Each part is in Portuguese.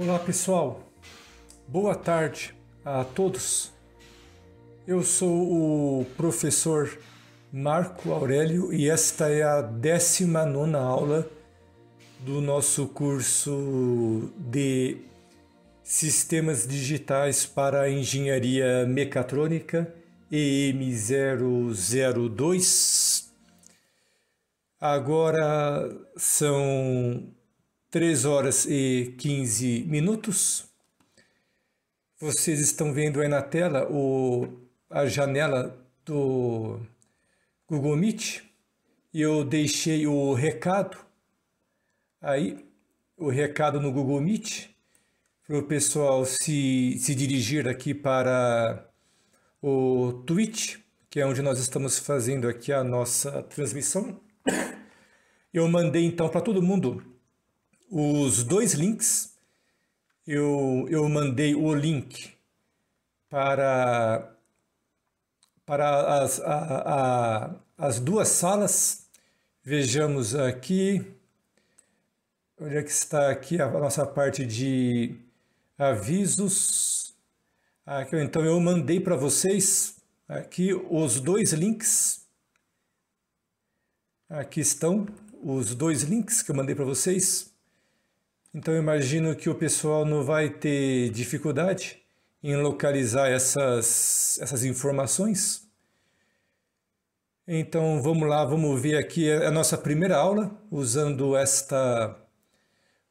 Olá pessoal, boa tarde a todos. Eu sou o professor Marco Aurélio e esta é a 19 aula do nosso curso de Sistemas Digitais para Engenharia Mecatrônica EM002. Agora são 3 horas e 15 minutos. Vocês estão vendo aí na tela o, a janela do Google Meet. Eu deixei o recado aí, o recado no Google Meet, para o pessoal se, se dirigir aqui para o Twitch, que é onde nós estamos fazendo aqui a nossa transmissão. Eu mandei então para todo mundo os dois links. Eu, eu mandei o link para, para as, a, a, as duas salas. Vejamos aqui. Olha que está aqui a nossa parte de avisos. Aqui, então eu mandei para vocês aqui os dois links. Aqui estão os dois links que eu mandei para vocês. Então imagino que o pessoal não vai ter dificuldade em localizar essas, essas informações. Então vamos lá, vamos ver aqui é a nossa primeira aula usando esta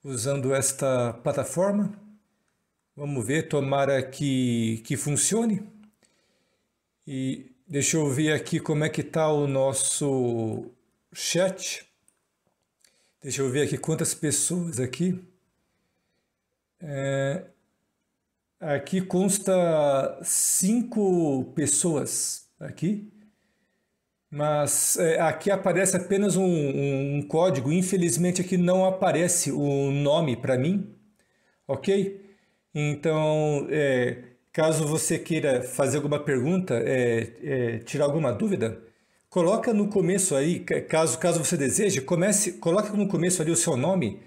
usando esta plataforma. Vamos ver, tomara que que funcione. E deixa eu ver aqui como é que está o nosso chat. Deixa eu ver aqui quantas pessoas aqui. É, aqui consta cinco pessoas aqui, mas é, aqui aparece apenas um, um, um, código. Infelizmente aqui não aparece o nome para mim, ok? Então, é, caso você queira fazer alguma pergunta, é, é tirar alguma dúvida, coloca no começo aí, caso caso você deseje, comece, coloque no começo ali o seu nome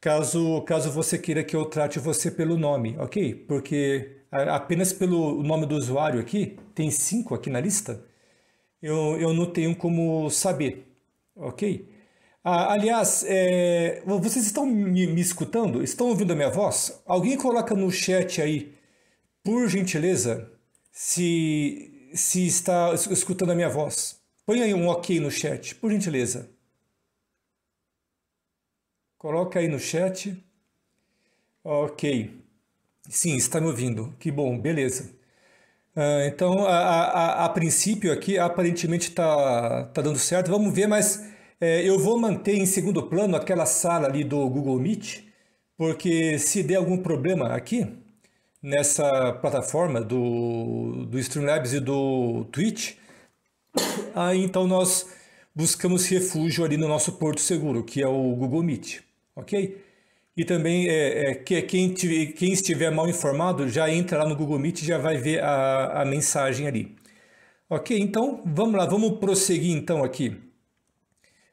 caso, caso você queira que eu trate você pelo nome, ok? Porque apenas pelo nome do usuário aqui, tem cinco aqui na lista, eu, eu não tenho como saber, ok? Ah, aliás, é, vocês estão me, me escutando? Estão ouvindo a minha voz? Alguém coloca no chat aí, por gentileza, se, se está escutando a minha voz. Põe aí um ok no chat, por gentileza. Coloca aí no chat. Ok. Sim, está me ouvindo. Que bom, beleza. Uh, então, a, a, a, princípio aqui, aparentemente está tá dando certo. Vamos ver, mas é, eu vou manter em segundo plano aquela sala ali do Google Meet, porque se der algum problema aqui, nessa plataforma do, do Streamlabs e do Twitch, aí então nós buscamos refúgio ali no nosso porto seguro, que é o Google Meet ok? E também é, é, que é quem, quem, estiver mal informado já entra lá no Google Meet e já vai ver a, a mensagem ali. Ok, então vamos lá, vamos prosseguir então aqui.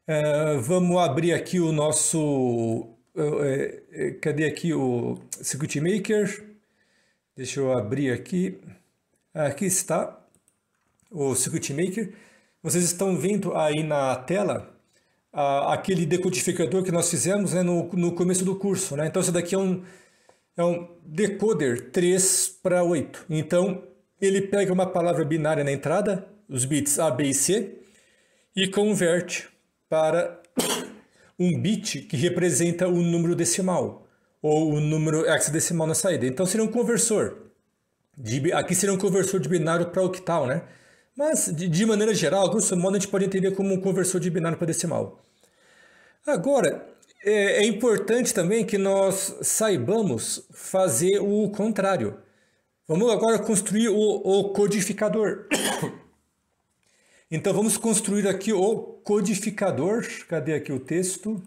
Uh, vamos abrir aqui o nosso. Uh, uh, cadê aqui o Circuit Maker? Deixa eu abrir aqui. Aqui está o Circuit Maker. Vocês estão vendo aí na tela aquele decodificador que nós fizemos né, no, no começo do curso. Né? Então, esse daqui é um, é um decoder 3 para 8. Então, ele pega uma palavra binária na entrada, os bits A, B e C, e converte para um bit que representa o número decimal, ou o número hexadecimal na saída. Então, seria um conversor. De, aqui seria um conversor de binário para octal, né? Mas, de, de, maneira geral, grosso modo, a gente pode entender como um conversor de binário para decimal. Agora, é, é importante também que nós saibamos fazer o contrário. Vamos agora construir o, o codificador. Então vamos construir aqui o codificador. Cadê aqui o texto?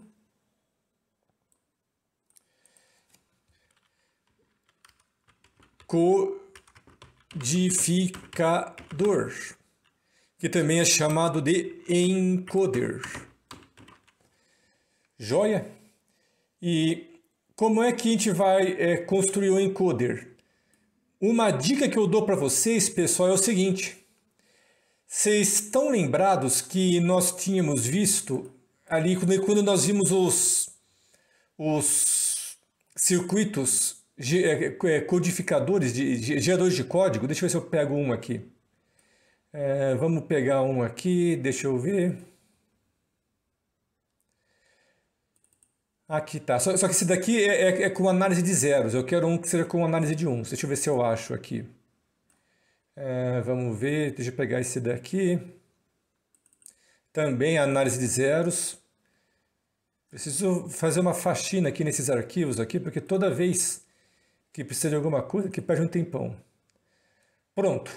Codificador, que também é chamado de encoder. Joia? E como é que a gente vai é, construir um encoder? Uma dica que eu dou para vocês, pessoal, é o seguinte. Vocês estão lembrados que nós tínhamos visto ali quando nós vimos os, os circuitos é, é, codificadores, de, geradores de código? Deixa eu ver se eu pego um aqui. É, vamos pegar um aqui, deixa eu ver. Aqui tá. Só, só que esse daqui é, é, é, com análise de zeros. Eu quero um que seja com análise de um. Deixa eu ver se eu acho aqui. É, vamos ver. Deixa eu pegar esse daqui. Também análise de zeros. Preciso fazer uma faxina aqui nesses arquivos aqui, porque toda vez que precisa de alguma coisa, que perde um tempão. Pronto.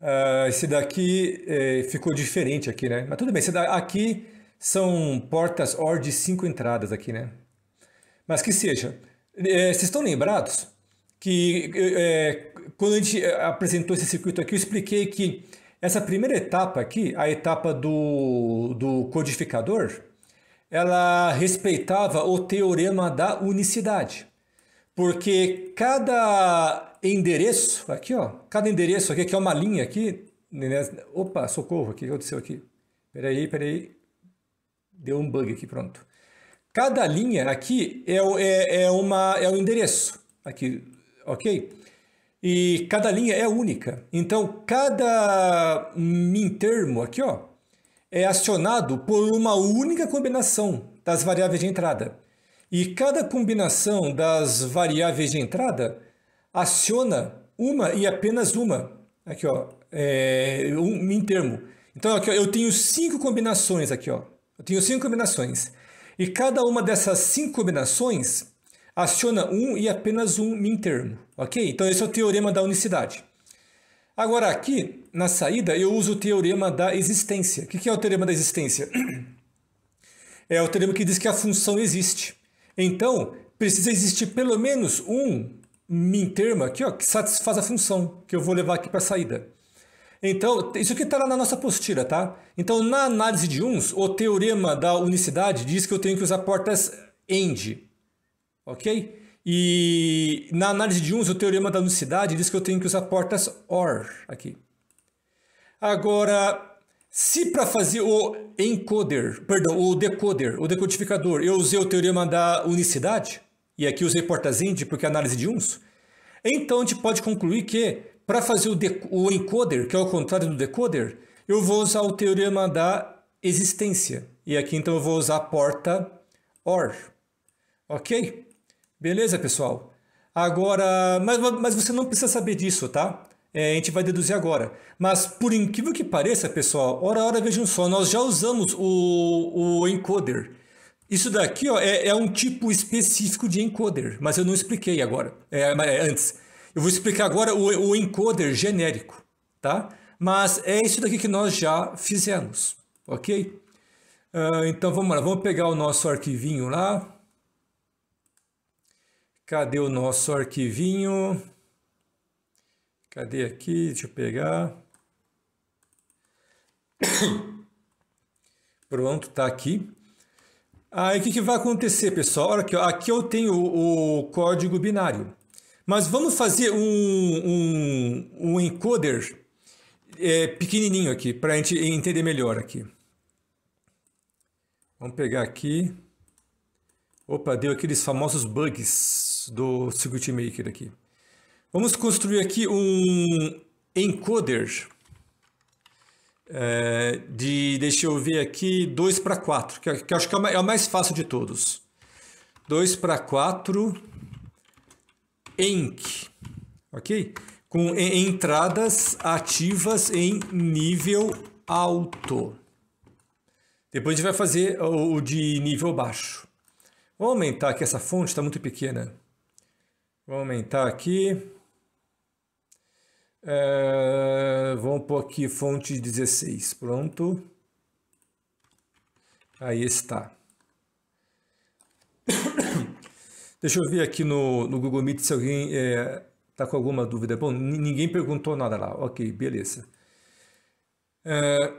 Uh, esse daqui eh, ficou diferente aqui, né? Mas tudo bem. Esse daqui são portas OR de cinco entradas aqui, né? Mas que seja, é, vocês estão lembrados que é, é quando a gente é, apresentou esse circuito aqui, eu expliquei que essa primeira etapa aqui, a etapa do, do codificador, ela respeitava o teorema da unicidade. Porque cada endereço aqui, ó, cada endereço aqui, que é uma linha aqui, né? opa, socorro, o que aconteceu aqui? Peraí, peraí, Deu um bug aqui, pronto. Cada linha aqui é, é, é, uma, é um endereço, aqui, ok? E cada linha é única. Então, cada termo aqui, ó, é acionado por uma única combinação das variáveis de entrada. E cada combinação das variáveis de entrada aciona uma e apenas uma. Aqui, ó, é, um termo Então, aqui, ó, eu tenho cinco combinações aqui, ó. Eu tenho cinco combinações. E cada uma dessas cinco combinações aciona um e apenas um minterm, ok? Então esse é o teorema da unicidade. Agora aqui, na saída, eu uso o teorema da existência. O que é o teorema da existência? É o teorema que diz que a função existe. Então, precisa existir pelo menos um mintermo aqui, ó, que satisfaz a função, que eu vou levar aqui para a saída. Então, isso aqui está lá na nossa apostila, tá? Então, na análise de uns, o teorema da unicidade diz que eu tenho que usar portas AND, ok? E na análise de uns, o teorema da unicidade diz que eu tenho que usar portas OR aqui. Agora, se para fazer o encoder, perdão, o decoder, o decodificador, eu usei o teorema da unicidade, e aqui usei portas end porque é análise de uns, então a gente pode concluir que para fazer o, o encoder, que é o contrário do decoder, eu vou usar o teorema da existência. E aqui então eu vou usar a porta OR. Ok? Beleza, pessoal? Agora, mas, mas você não precisa saber disso, tá? É, a gente vai deduzir agora. Mas por incrível que pareça, pessoal, ora ora vejam só, nós já usamos o, o encoder. Isso daqui ó, é, é, um tipo específico de encoder, mas eu não expliquei agora, é, é antes. Eu vou explicar agora o, o encoder genérico, tá? Mas é isso daqui que nós já fizemos, ok? Uh, então vamos lá, vamos pegar o nosso arquivinho lá. Cadê o nosso arquivinho? Cadê aqui? Deixa eu pegar. Pronto, tá aqui. Aí o que, que vai acontecer, pessoal? Olha aqui, ó. aqui eu tenho o, o código binário. Mas vamos fazer um, um, um encoder é, pequenininho aqui, para a gente entender melhor aqui. Vamos pegar aqui. Opa, deu aqueles famosos bugs do Circuit Maker aqui. Vamos construir aqui um encoder é, de, deixa eu ver aqui, 2 para 4, que, que acho que é, é o mais fácil de todos. 2 para 4 ENC, ok? Com entradas ativas em nível alto. Depois a gente vai fazer o de nível baixo. Vou aumentar aqui, essa fonte está muito pequena. Vou aumentar aqui. É, vamos pôr aqui fonte 16, pronto. Aí está. Deixa eu ver aqui no, no Google Meet se alguém está é, tá com alguma dúvida. Bom, ninguém perguntou nada lá. Ok, beleza. É,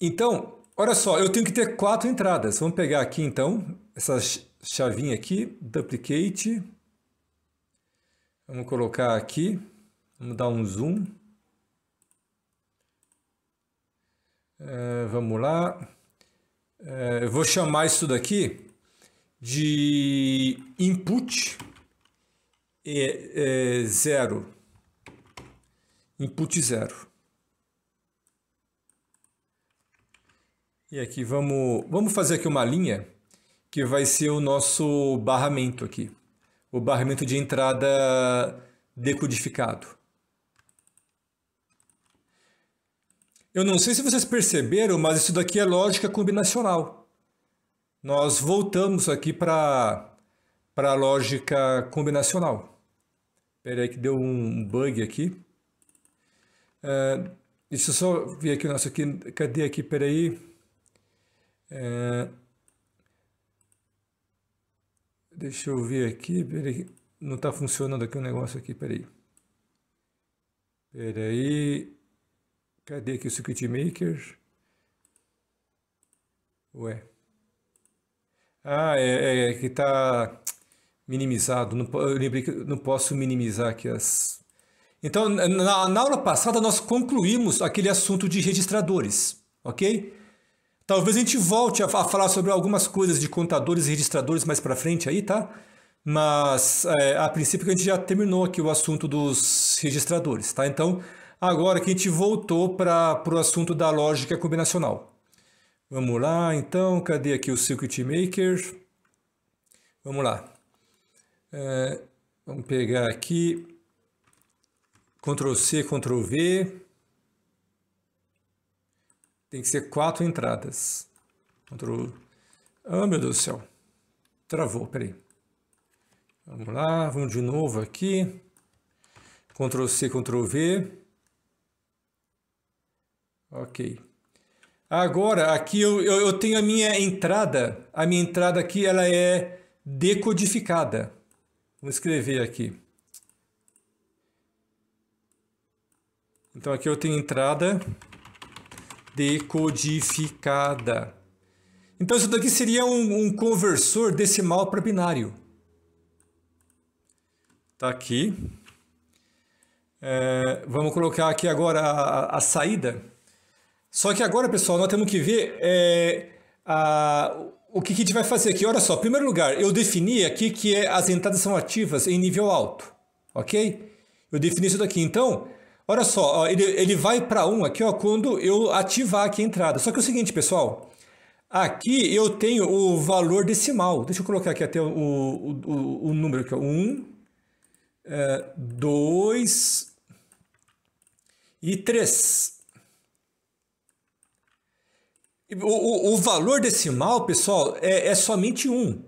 então, olha só, eu tenho que ter quatro entradas. Vamos pegar aqui então, essa chavinha aqui, duplicate. Vamos colocar aqui, vamos dar um zoom. É, vamos lá. É, eu vou chamar isso daqui de input é, é zero. Input zero. E aqui vamos, vamos fazer aqui uma linha que vai ser o nosso barramento aqui. O barramento de entrada decodificado. Eu não sei se vocês perceberam, mas isso daqui é lógica combinacional nós voltamos aqui para a lógica combinacional. Espera aí que deu um bug aqui. Uh, deixa eu só ver aqui o nosso... Aqui, cadê aqui? Espera aí. Uh, é, deixa eu ver aqui. Peraí. Não está funcionando aqui o um negócio aqui. Espera aí. Espera aí. Cadê aqui o Circuit Maker? Ué. Ah, é, é, é que está minimizado. Não, eu lembrei que não posso minimizar aqui as. Então, na, na aula passada, nós concluímos aquele assunto de registradores, ok? Talvez a gente volte a, a falar sobre algumas coisas de contadores e registradores mais para frente aí, tá? Mas, é, a princípio, a gente já terminou aqui o assunto dos registradores, tá? Então, agora que a gente voltou para o assunto da lógica combinacional. Vamos lá, então, cadê aqui o Circuit Maker? Vamos lá. É, vamos pegar aqui, Ctrl C, Ctrl V. Tem que ser quatro entradas. Ctrl... Ah, meu Deus do céu. Travou, peraí. Vamos lá, vamos de novo aqui. Ctrl C, Ctrl V. Ok. Agora, aqui eu, eu, eu, tenho a minha entrada. A minha entrada aqui ela é decodificada. Vou escrever aqui. Então aqui eu tenho entrada decodificada. Então isso daqui seria um, um conversor decimal para binário. Tá aqui. É, vamos colocar aqui agora a, a saída. Só que agora, pessoal, nós temos que ver é, a, o que, que a gente vai fazer aqui. Olha só, em primeiro lugar, eu defini aqui que é, as entradas são ativas em nível alto, ok? Eu defini isso daqui. Então, olha só, ó, ele, ele vai para 1 um aqui ó, quando eu ativar aqui a entrada. Só que é o seguinte, pessoal, aqui eu tenho o valor decimal. Deixa eu colocar aqui até o, o, o, o número aqui, 1, 2 é, e 3. O, o, o valor decimal, pessoal, é, é somente um.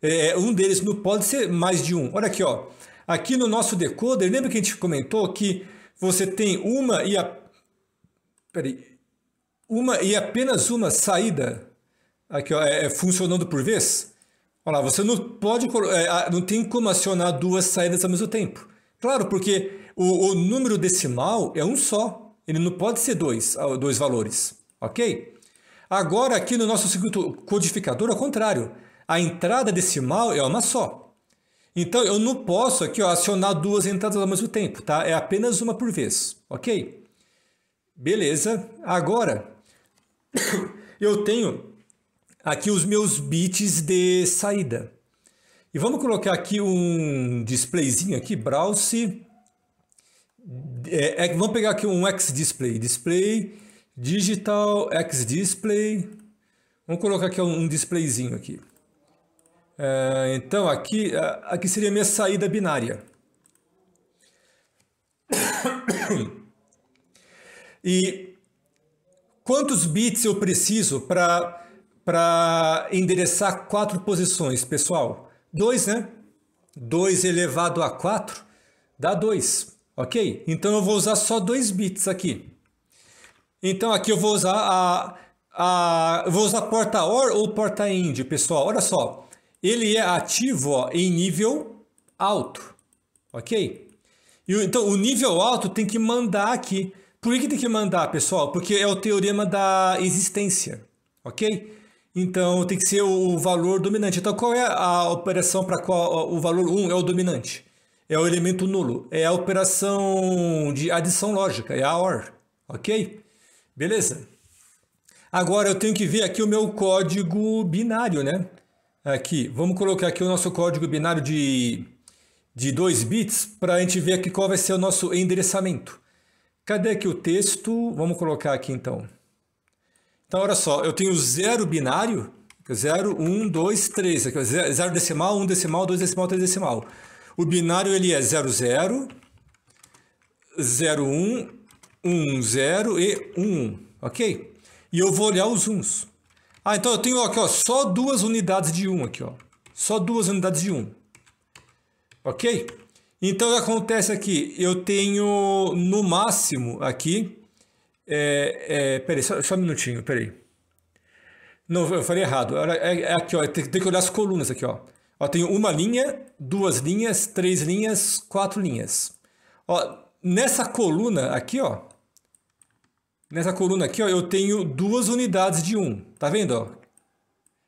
É, é, um deles não pode ser mais de um. Olha aqui, ó. Aqui no nosso decoder, lembra que a gente comentou que você tem uma e a... Peraí. Uma e apenas uma saída aqui, ó, é, é funcionando por vez? Olha lá, você não pode... É, não tem como acionar duas saídas ao mesmo tempo. Claro, porque o, o número decimal é um só. Ele não pode ser dois, ah, dois valores, ok? Agora, aqui no nosso circuito codificador, ao contrário, a entrada decimal é uma só. Então, eu não posso aqui ó, acionar duas entradas ao mesmo tempo, tá? É apenas uma por vez, ok? Beleza. Agora, eu tenho aqui os meus bits de saída. E vamos colocar aqui um displayzinho aqui, browse. É, é, vamos pegar aqui um X display, display Digital X Display. Vamos colocar aqui um displayzinho aqui. É, então aqui, aqui seria minha saída binária. E quantos bits eu preciso para endereçar quatro posições, pessoal? 2, né? 2 elevado a 4 dá 2, ok? Então eu vou usar só 2 bits aqui. Então aqui eu vou usar a, a vou usar porta OR ou porta IND, pessoal. Olha só, ele é ativo ó, em nível alto, ok? E, então o nível alto tem que mandar aqui. Por que tem que mandar, pessoal? Porque é o teorema da existência, ok? Então tem que ser o valor dominante. Então qual é a operação para qual o valor 1 é o dominante? É o elemento nulo. É a operação de adição lógica, é a OR, ok? Beleza? Agora eu tenho que ver aqui o meu código binário, né? Aqui, vamos colocar aqui o nosso código binário de, de 2 bits para a gente ver aqui qual vai ser o nosso endereçamento. Cadê aqui o texto? Vamos colocar aqui então. Então, olha só, eu tenho zero binário, 0, 1, 2, 3, 0 decimal, 1 um decimal, 2 decimal, 3 decimal. O binário ele é 00, 01, 1, 0 e 1, ok? E eu vou olhar os uns. Ah, então eu tenho aqui, ó, só duas unidades de 1 aqui, ó. Só duas unidades de 1. Ok? Então, o que acontece aqui? Eu tenho, no máximo, aqui... É, é, peraí, só, só um minutinho, peraí. Não, eu falei errado. É, é aqui, ó. Tem, tem, que olhar as colunas aqui, ó. Ó, tenho uma linha, duas linhas, três linhas, quatro linhas. Ó, nessa coluna aqui, ó, nessa coluna aqui, ó, eu tenho duas unidades de 1. Um. Tá vendo? Ó?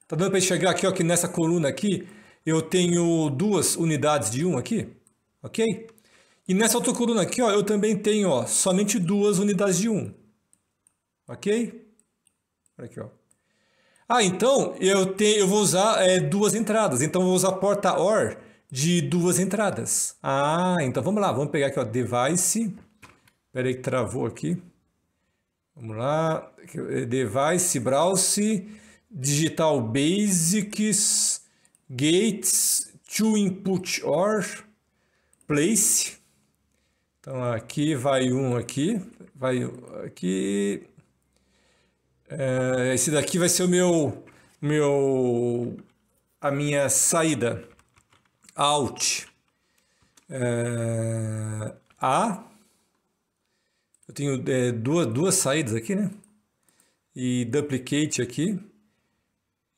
Tá dando para enxergar aqui ó, que nessa coluna aqui eu tenho duas unidades de 1 um aqui? Ok? E nessa outra coluna aqui ó, eu também tenho ó, somente duas unidades de 1. Um. Ok? aqui, ó. Ah, então eu, tenho, eu vou usar é, duas entradas. Então eu vou usar porta OR de duas entradas. Ah, então vamos lá. Vamos pegar aqui, o device. Espera aí que travou aqui. Vamos lá. Device Browse, Digital Basics, Gates, To Input OR, Place. Então aqui vai um aqui, vai aqui. É, esse daqui vai ser o meu, meu, a minha saída. Alt. É, a eu tenho é, duas, duas saídas aqui, né? E duplicate aqui.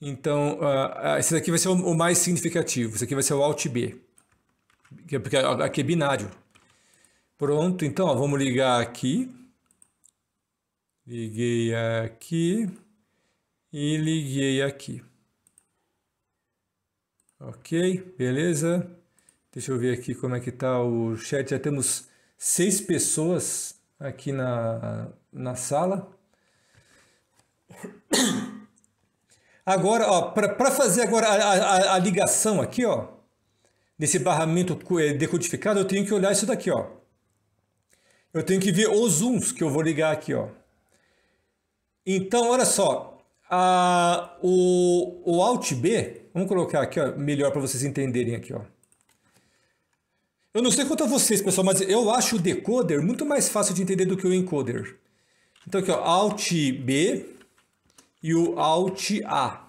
Então, uh, esse daqui vai ser o, mais significativo. Esse aqui vai ser o Alt B. É porque aqui é binário. Pronto, então, ó, vamos ligar aqui. Liguei aqui. E liguei aqui. Ok, beleza. Deixa eu ver aqui como é que está o chat. Já temos seis pessoas aqui na, na sala. Agora, ó, para fazer agora a, a, a, ligação aqui, ó, desse barramento eh, decodificado, eu tenho que olhar isso daqui, ó. Eu tenho que ver os uns que eu vou ligar aqui, ó. Então, olha só, a, o, o Alt B, vamos colocar aqui, ó, melhor para vocês entenderem aqui, ó. Eu não sei quanto a vocês, pessoal, mas eu acho o decoder muito mais fácil de entender do que o encoder. Então aqui, ó, Alt B e o Alt A.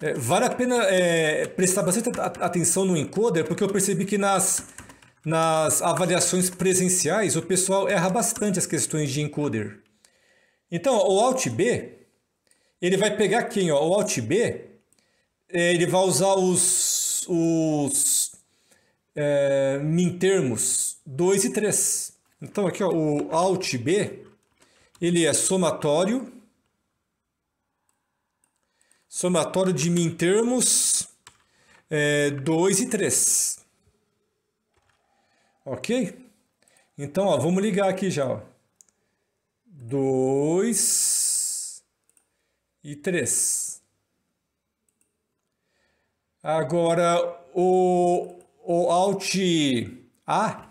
É, vale a pena é, prestar bastante atenção no encoder, porque eu percebi que nas, nas avaliações presenciais o pessoal erra bastante as questões de encoder. Então, ó, o Alt B, ele vai pegar quem? Ó, o Alt B, é, ele vai usar os os, os é, mintermos 2 e 3. Então aqui ó, o alt B ele é somatório somatório de mintermos é, dois e 3. Ok? Então ó, vamos ligar aqui já. dois 2 e 3. Agora, o, o Alt A,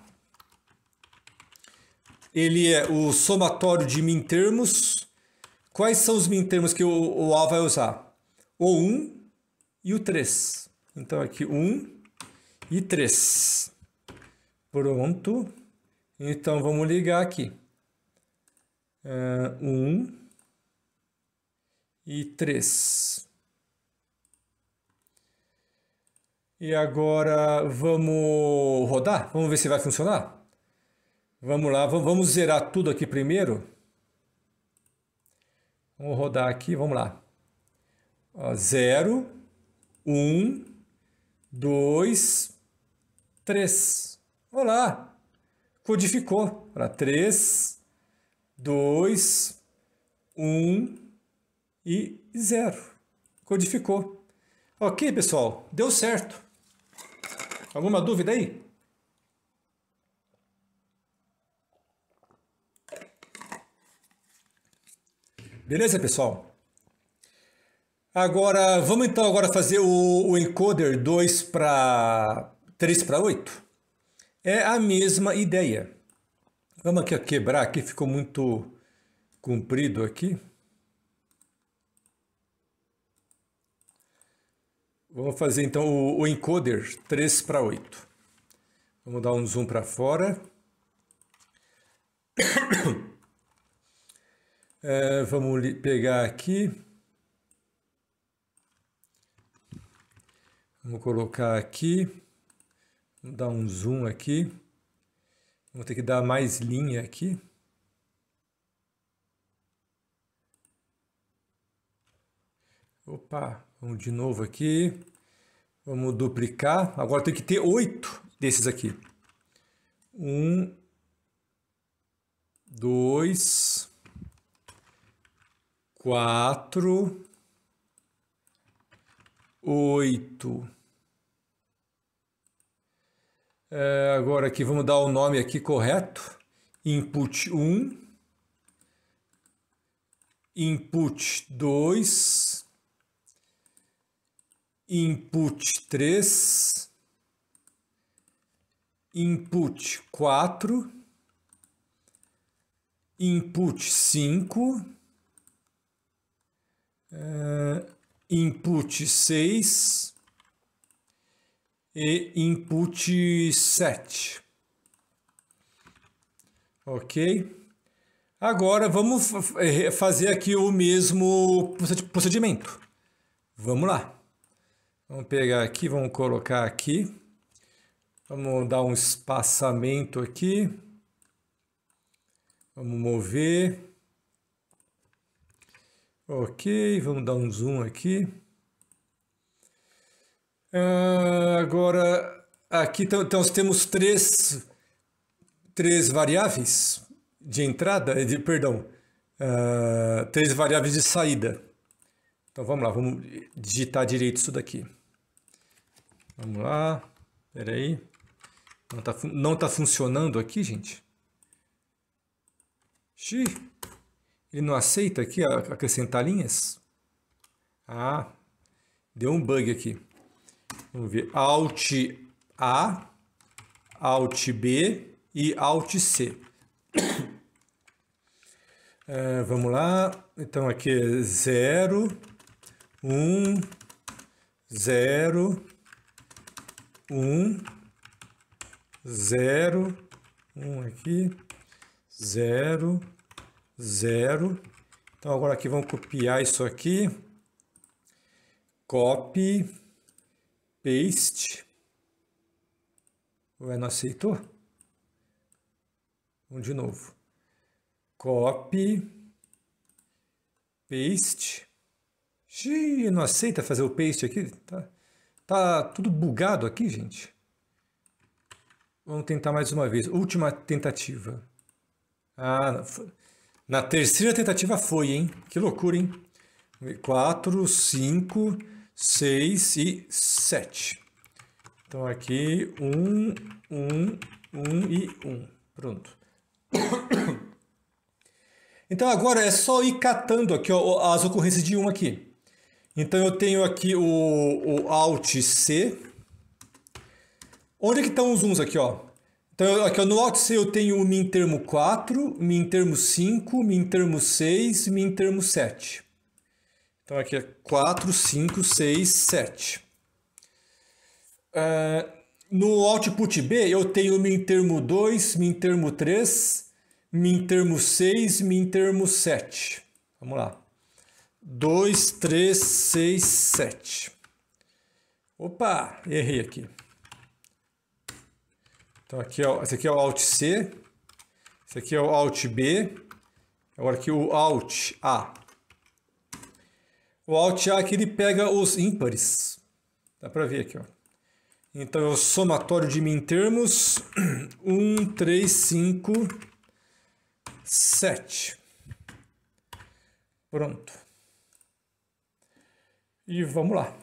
ele é o somatório de mintermos. Quais são os mintermos que o, o A vai usar? O 1 e o 3. Então, aqui 1 e 3. Pronto. Então, vamos ligar aqui. É, uh, 1 e 3. E agora vamos rodar? Vamos ver se vai funcionar? Vamos lá, vamos zerar tudo aqui primeiro. Vamos rodar aqui, vamos lá. 0, 1, 2, 3. Vamos lá. Codificou. 3, 2, 1 e 0. Codificou. Ok, pessoal. Deu certo. Alguma dúvida aí? Beleza, pessoal? Agora, vamos então agora fazer o, o encoder 2 para 3 para 8. É a mesma ideia. Vamos aqui quebrar aqui, ficou muito comprido aqui. Vamos fazer então o, o encoder 3 para 8. Vamos dar um zoom para fora. É, vamos pegar aqui. Vamos colocar aqui. Vamos dar um zoom aqui. Vamos ter que dar mais linha aqui. Opa, Vamos de novo aqui. Vamos duplicar. Agora tem que ter oito desses aqui. Um, dois, quatro, oito. É, agora aqui vamos dar o nome aqui correto. Input um, input dois input 3, input 4, input 5, uh, eh, input 6 e input 7. Ok? Agora vamos eh, fazer aqui o mesmo procedimento. Vamos lá. Vamos pegar aqui, vamos colocar aqui. Vamos dar um espaçamento aqui. Vamos mover. Ok, vamos dar um zoom aqui. Uh, agora, aqui então, então temos três, três variáveis de entrada, de, perdão, uh, três variáveis de saída. Então vamos lá, vamos digitar direito isso daqui. Vamos lá. Espera aí. Não está não tá funcionando aqui, gente? Xi. Ele não aceita aqui acrescentar linhas? Ah, deu um bug aqui. Vamos ver. Alt A, Alt B e Alt C. Uh, vamos lá. Então aqui é 0, 1, 0, um, zero, um aqui, zero, zero. Então agora aqui vamos copiar isso aqui, copy, paste, ué, não aceitou? Vamos de novo, copy, paste, Xiii, não aceita fazer o paste aqui, tá? Tá tudo bugado aqui, gente? Vamos tentar mais uma vez. Última tentativa. Ah, na terceira tentativa foi, hein? Que loucura, hein? 4, 5, 6 e 7. Então aqui, 1, 1, 1 e 1. Pronto. Então agora é só ir catando aqui ó, as ocorrências de 1 aqui. Então eu tenho aqui o, o Alt C. Onde é que estão os uns aqui, ó? Então aqui ó, no Alt C eu tenho o min termo 4, min termo 5, min termo 6, min termo 7. Então aqui é 4, 5, 6, 7. Uh, no output B eu tenho min termo 2, min termo 3, min termo 6, min termo 7. Vamos lá. 2, 3, 6, 7. Opa, errei aqui. Então aqui, ó, é esse aqui é o Alt C, esse aqui é o Alt B, agora aqui o Alt A. O Alt A aqui ele pega os ímpares. Dá para ver aqui, ó. Então é o somatório de termos. 1, 3, 5, 7. Pronto. E vamos lá.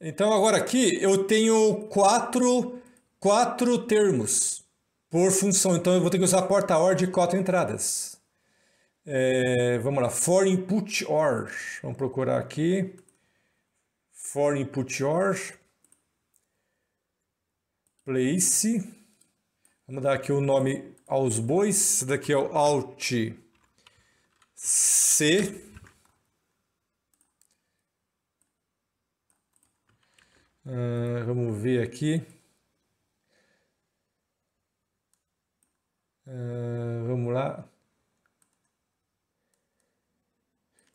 Então agora aqui eu tenho quatro, quatro termos por função. Então eu vou ter que usar porta-OR de quatro entradas. É, vamos lá, for input OR. Vamos procurar aqui. For input OR. Place. Vamos dar aqui o nome aos bois. Esse daqui é o alt C. Uh, vamos ver aqui. Uh, vamos lá.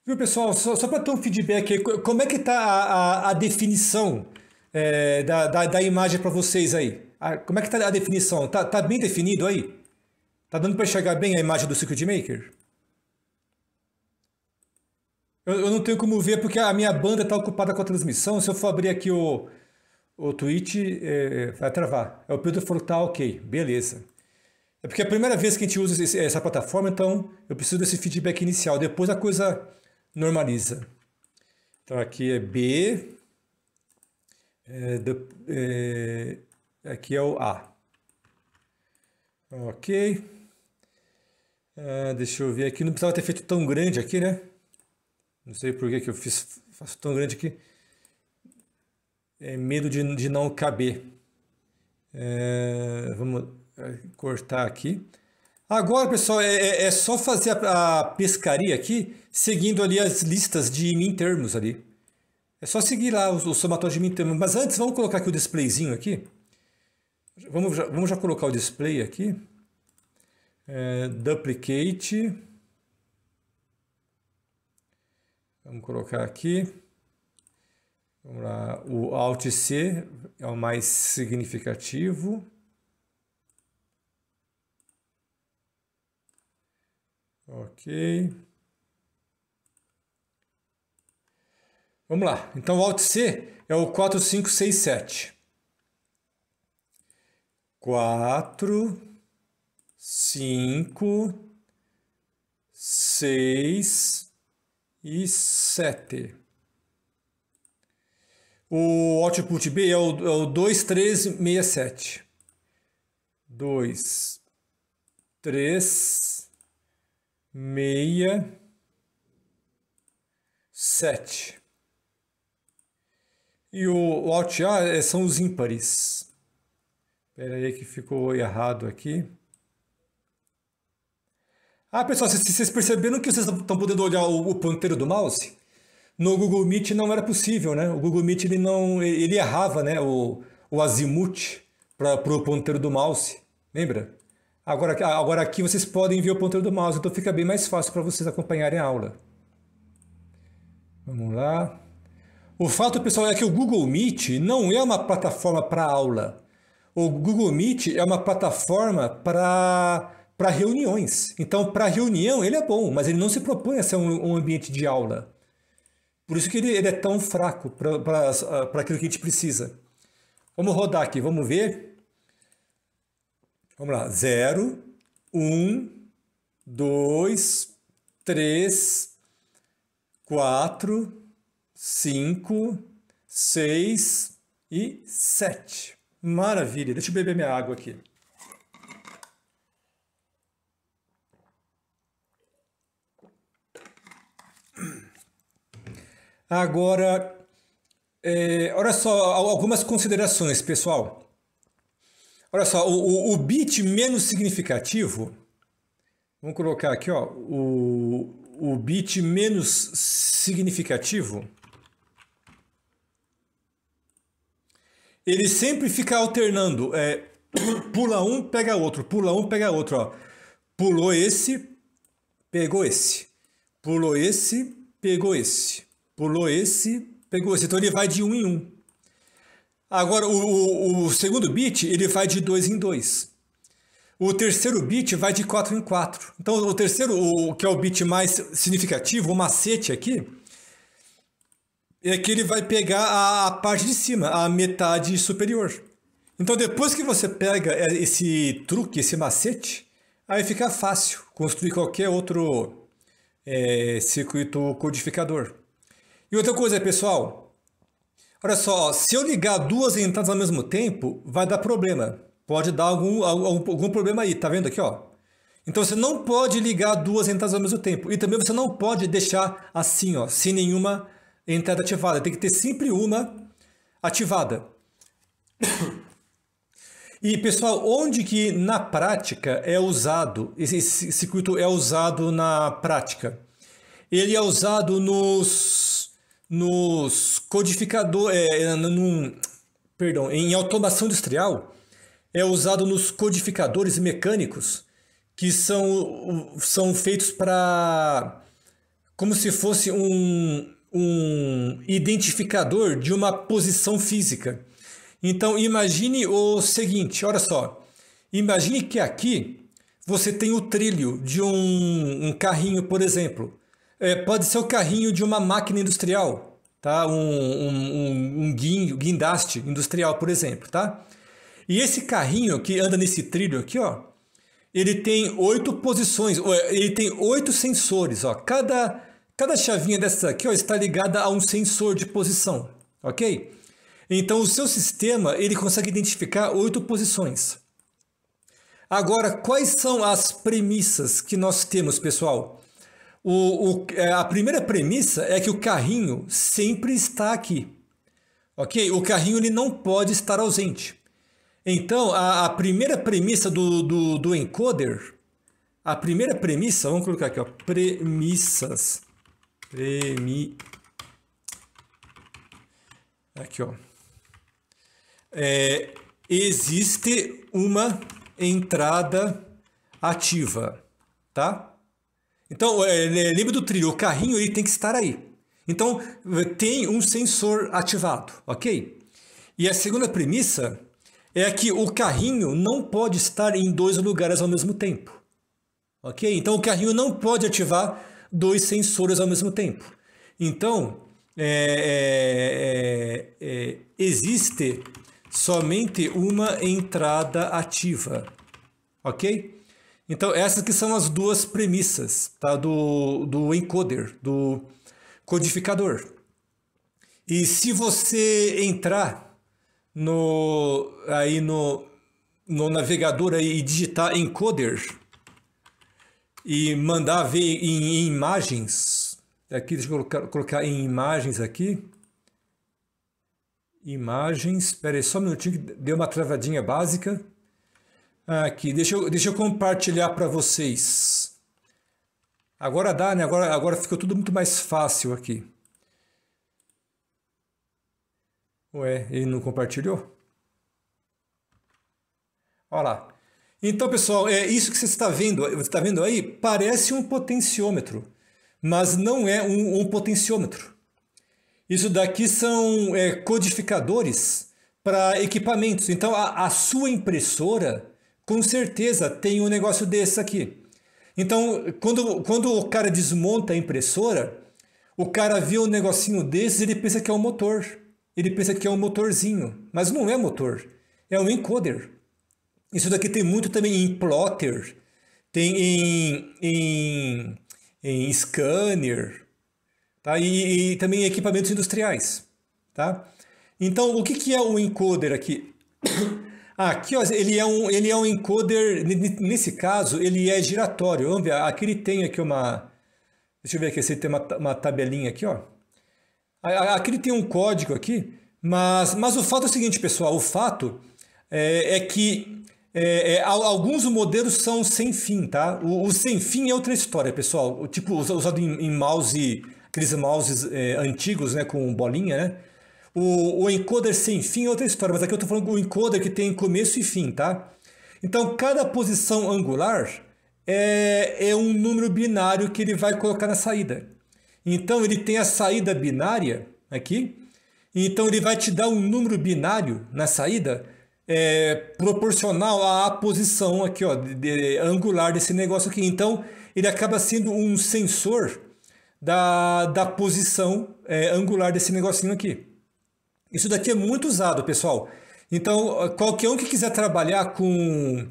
Viu, pessoal? Só, só para ter um feedback aí, como é que está a, a, a, definição é, da, da, da, imagem para vocês aí? A, como é que está a definição? está tá bem definido aí? está dando para enxergar bem a imagem do Circuit Maker? Eu, eu não tenho como ver porque a minha banda está ocupada com a transmissão. Se eu for abrir aqui o, o tweet é, vai travar. Aí é, o Pedro falou, tá ok, beleza. É porque é a primeira vez que a gente usa esse, essa plataforma, então eu preciso desse feedback inicial. Depois a coisa normaliza. Então aqui é B, é, de, é, aqui é o A. Ok. Ah, deixa eu ver aqui, não precisava ter feito tão grande aqui, né? Não sei por que, que eu fiz, faço tão grande aqui é, medo de, de não caber. É, vamos é, cortar aqui. Agora, pessoal, é, é, é só fazer a, a, pescaria aqui, seguindo ali as listas de min termos ali. É só seguir lá os, os somatórios de min termos. Mas antes, vamos colocar aqui o displayzinho aqui. Vamos já, vamos já colocar o display aqui. É, duplicate. Vamos colocar aqui. Vamos lá, o Alt C é o mais significativo. Ok. Vamos lá. Então, o Alt C é o 4567. 4, 5, 6 e 7. O output B é o, é o 2367. 2, 3, 6, 7. E o, o Alt A eh, são os ímpares. Espera aí que ficou errado aqui. Ah, pessoal, vocês perceberam que vocês estão podendo olhar o, o ponteiro do mouse? no Google Meet não era possível, né? O Google Meet ele não ele errava, né? O, o azimuth para o ponteiro do mouse, lembra? Agora, agora aqui vocês podem ver o ponteiro do mouse, então fica bem mais fácil para vocês acompanharem a aula. Vamos lá. O fato, pessoal, é que o Google Meet não é uma plataforma para aula. O Google Meet é uma plataforma para para reuniões. Então, para reunião ele é bom, mas ele não se propõe a ser um, um ambiente de aula. Por isso que ele, ele é tão fraco para aquilo que a gente precisa. Vamos rodar aqui, vamos ver. Vamos lá, 0, 1, 2, 3, 4, 5, 6 e 7. Maravilha, deixa eu beber minha água aqui. Agora, é, olha só, algumas considerações, pessoal. Olha só, o, o, o bit menos significativo, vamos colocar aqui, ó, o, o bit menos significativo, ele sempre fica alternando. É, pula um, pega outro, pula um, pega outro. Ó. Pulou esse, pegou esse. Pulou esse, pegou esse. Pulou esse, pegou esse. Então ele vai de um em um. Agora, o, o, o segundo bit, ele vai de dois em dois. O terceiro bit vai de 4 em 4. Então, o terceiro, o, que é o bit mais significativo, o macete aqui, é que ele vai pegar a, a, parte de cima, a metade superior. Então, depois que você pega é, esse truque, esse macete, aí fica fácil construir qualquer outro é, circuito codificador. E outra coisa, pessoal, olha só, se eu ligar duas entradas ao mesmo tempo, vai dar problema. Pode dar algum, algum, algum problema aí, tá vendo aqui, ó? Então você não pode ligar duas entradas ao mesmo tempo. E também você não pode deixar assim, ó, sem nenhuma entrada ativada. Tem que ter sempre uma ativada. E pessoal, onde que na prática é usado, esse circuito é usado na prática? Ele é usado nos nos codificadores. É, é perdão, em automação industrial, é usado nos codificadores mecânicos que são, são feitos para. como se fosse um, um identificador de uma posição física. Então, imagine o seguinte: olha só. Imagine que aqui você tem o trilho de um, um carrinho, por exemplo. É, pode ser o carrinho de uma máquina industrial, tá? Um, um, um, um guindaste industrial, por exemplo, tá? E esse carrinho que anda nesse trilho aqui, ó, ele tem oito posições, ele tem oito sensores, ó. Cada, cada chavinha dessa aqui, ó, está ligada a um sensor de posição, ok? Então o seu sistema ele consegue identificar oito posições. Agora, quais são as premissas que nós temos, pessoal? O, o, é, a primeira premissa é que o carrinho sempre está aqui. Ok? O carrinho ele não pode estar ausente. Então, a, a primeira premissa do, do, do, encoder, a primeira premissa, vamos colocar aqui, ó, premissas. Premi... Aqui, ó. É, existe uma entrada ativa, tá? Então, é, é, lembra do trio, o carrinho ele tem que estar aí. Então, é, tem um sensor ativado, ok? E a segunda premissa é que o carrinho não pode estar em dois lugares ao mesmo tempo, ok? Então, o carrinho não pode ativar dois sensores ao mesmo tempo. Então, é, é, é, existe somente uma entrada ativa, ok? Então, essas que são as duas premissas tá? do, do encoder, do codificador. E se você entrar no, aí no, no navegador aí, e digitar encoder e mandar ver em, em imagens, aqui deixa eu colocar, colocar em imagens aqui, imagens, espera aí só um minutinho que deu uma travadinha básica. Aqui, deixa eu, deixa eu compartilhar para vocês. Agora dá, né? Agora, agora ficou tudo muito mais fácil aqui. Ué, ele não compartilhou? Olha lá. Então, pessoal, é isso que você está vendo. Você está vendo aí? Parece um potenciômetro, mas não é um, um potenciômetro. Isso daqui são é, codificadores para equipamentos. Então, a, a sua impressora com certeza tem um negócio desse aqui. Então, quando, quando o cara desmonta a impressora, o cara vê um negocinho desses, ele pensa que é um motor. Ele pensa que é um motorzinho, mas não é motor, é um encoder. Isso daqui tem muito também em plotter, tem em, em, em scanner, tá? E, e, também em equipamentos industriais. Tá? Então, o que, que é o encoder aqui? Aqui ó, ele, é um, ele é um encoder, nesse caso, ele é giratório. Vamos ver, aqui ele tem aqui uma... Deixa eu ver aqui se ele tem uma, uma tabelinha aqui, ó. Aqui ele tem um código aqui, mas, mas o fato é o seguinte, pessoal. O fato é, é que é, é, alguns modelos são sem fim, tá? O, o, sem fim é outra história, pessoal. Tipo, usado em, em mouse, aqueles mouses é, antigos, né? Com bolinha, né? O, o encoder sem fim é outra história, mas aqui eu estou falando o encoder que tem começo e fim, tá? Então, cada posição angular é, é um número binário que ele vai colocar na saída. Então, ele tem a saída binária aqui. Então, ele vai te dar um número binário na saída é, proporcional à posição aqui, ó, de, de, angular desse negócio aqui. Então, ele acaba sendo um sensor da, da posição é, angular desse negocinho aqui. Isso daqui é muito usado, pessoal. Então, ah, qualquer um que quiser trabalhar com,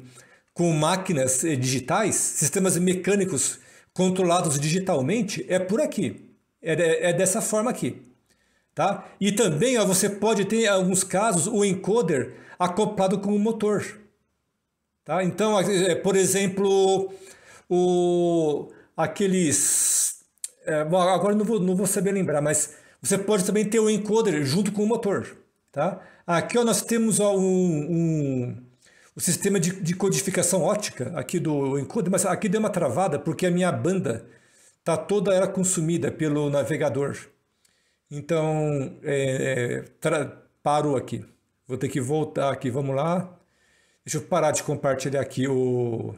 com máquinas eh, digitais, sistemas mecânicos controlados digitalmente, é por aqui. É, é dessa forma aqui. Tá? E também ó, você pode ter, em alguns casos, o encoder acoplado com o motor. Tá? Então, eh, por exemplo, o, aqueles. É, bom, agora não vou, não vou saber lembrar, mas você pode também ter o encoder junto com o motor. Tá? Aqui ó, nós temos ó, um, um o sistema de, de, codificação ótica aqui do encoder, mas aqui deu uma travada porque a minha banda tá toda ela consumida pelo navegador. Então, é, é parou aqui. Vou ter que voltar aqui, vamos lá. Deixa eu parar de compartilhar aqui o,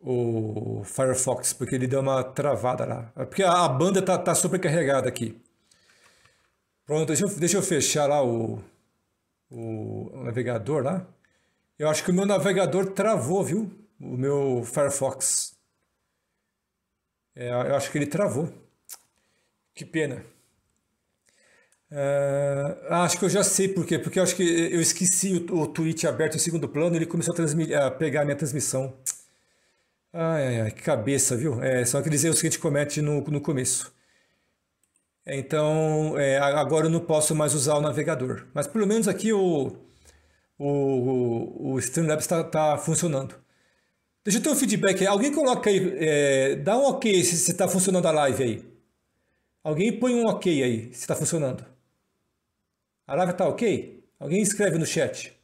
o Firefox, porque ele deu uma travada lá. É porque a, a banda está tá, tá supercarregada aqui. Pronto, deixa eu, deixa eu fechar lá o, o navegador lá. Eu acho que o meu navegador travou, viu? O meu Firefox. É, eu acho que ele travou. Que pena. Uh, acho que eu já sei por quê. Porque eu acho que eu esqueci o, o tweet aberto em segundo plano ele começou a, a pegar a minha transmissão. Ai, ai, ai, que cabeça, viu? É, são aqueles erros que a gente comete no, no começo. Então, é, agora eu não posso mais usar o navegador. Mas pelo menos aqui o, o, o Streamlabs está tá funcionando. Deixa eu ter um feedback Alguém coloca aí, é, dá um ok se está funcionando a live aí. Alguém põe um ok aí se está funcionando. A live está ok? Alguém escreve no chat.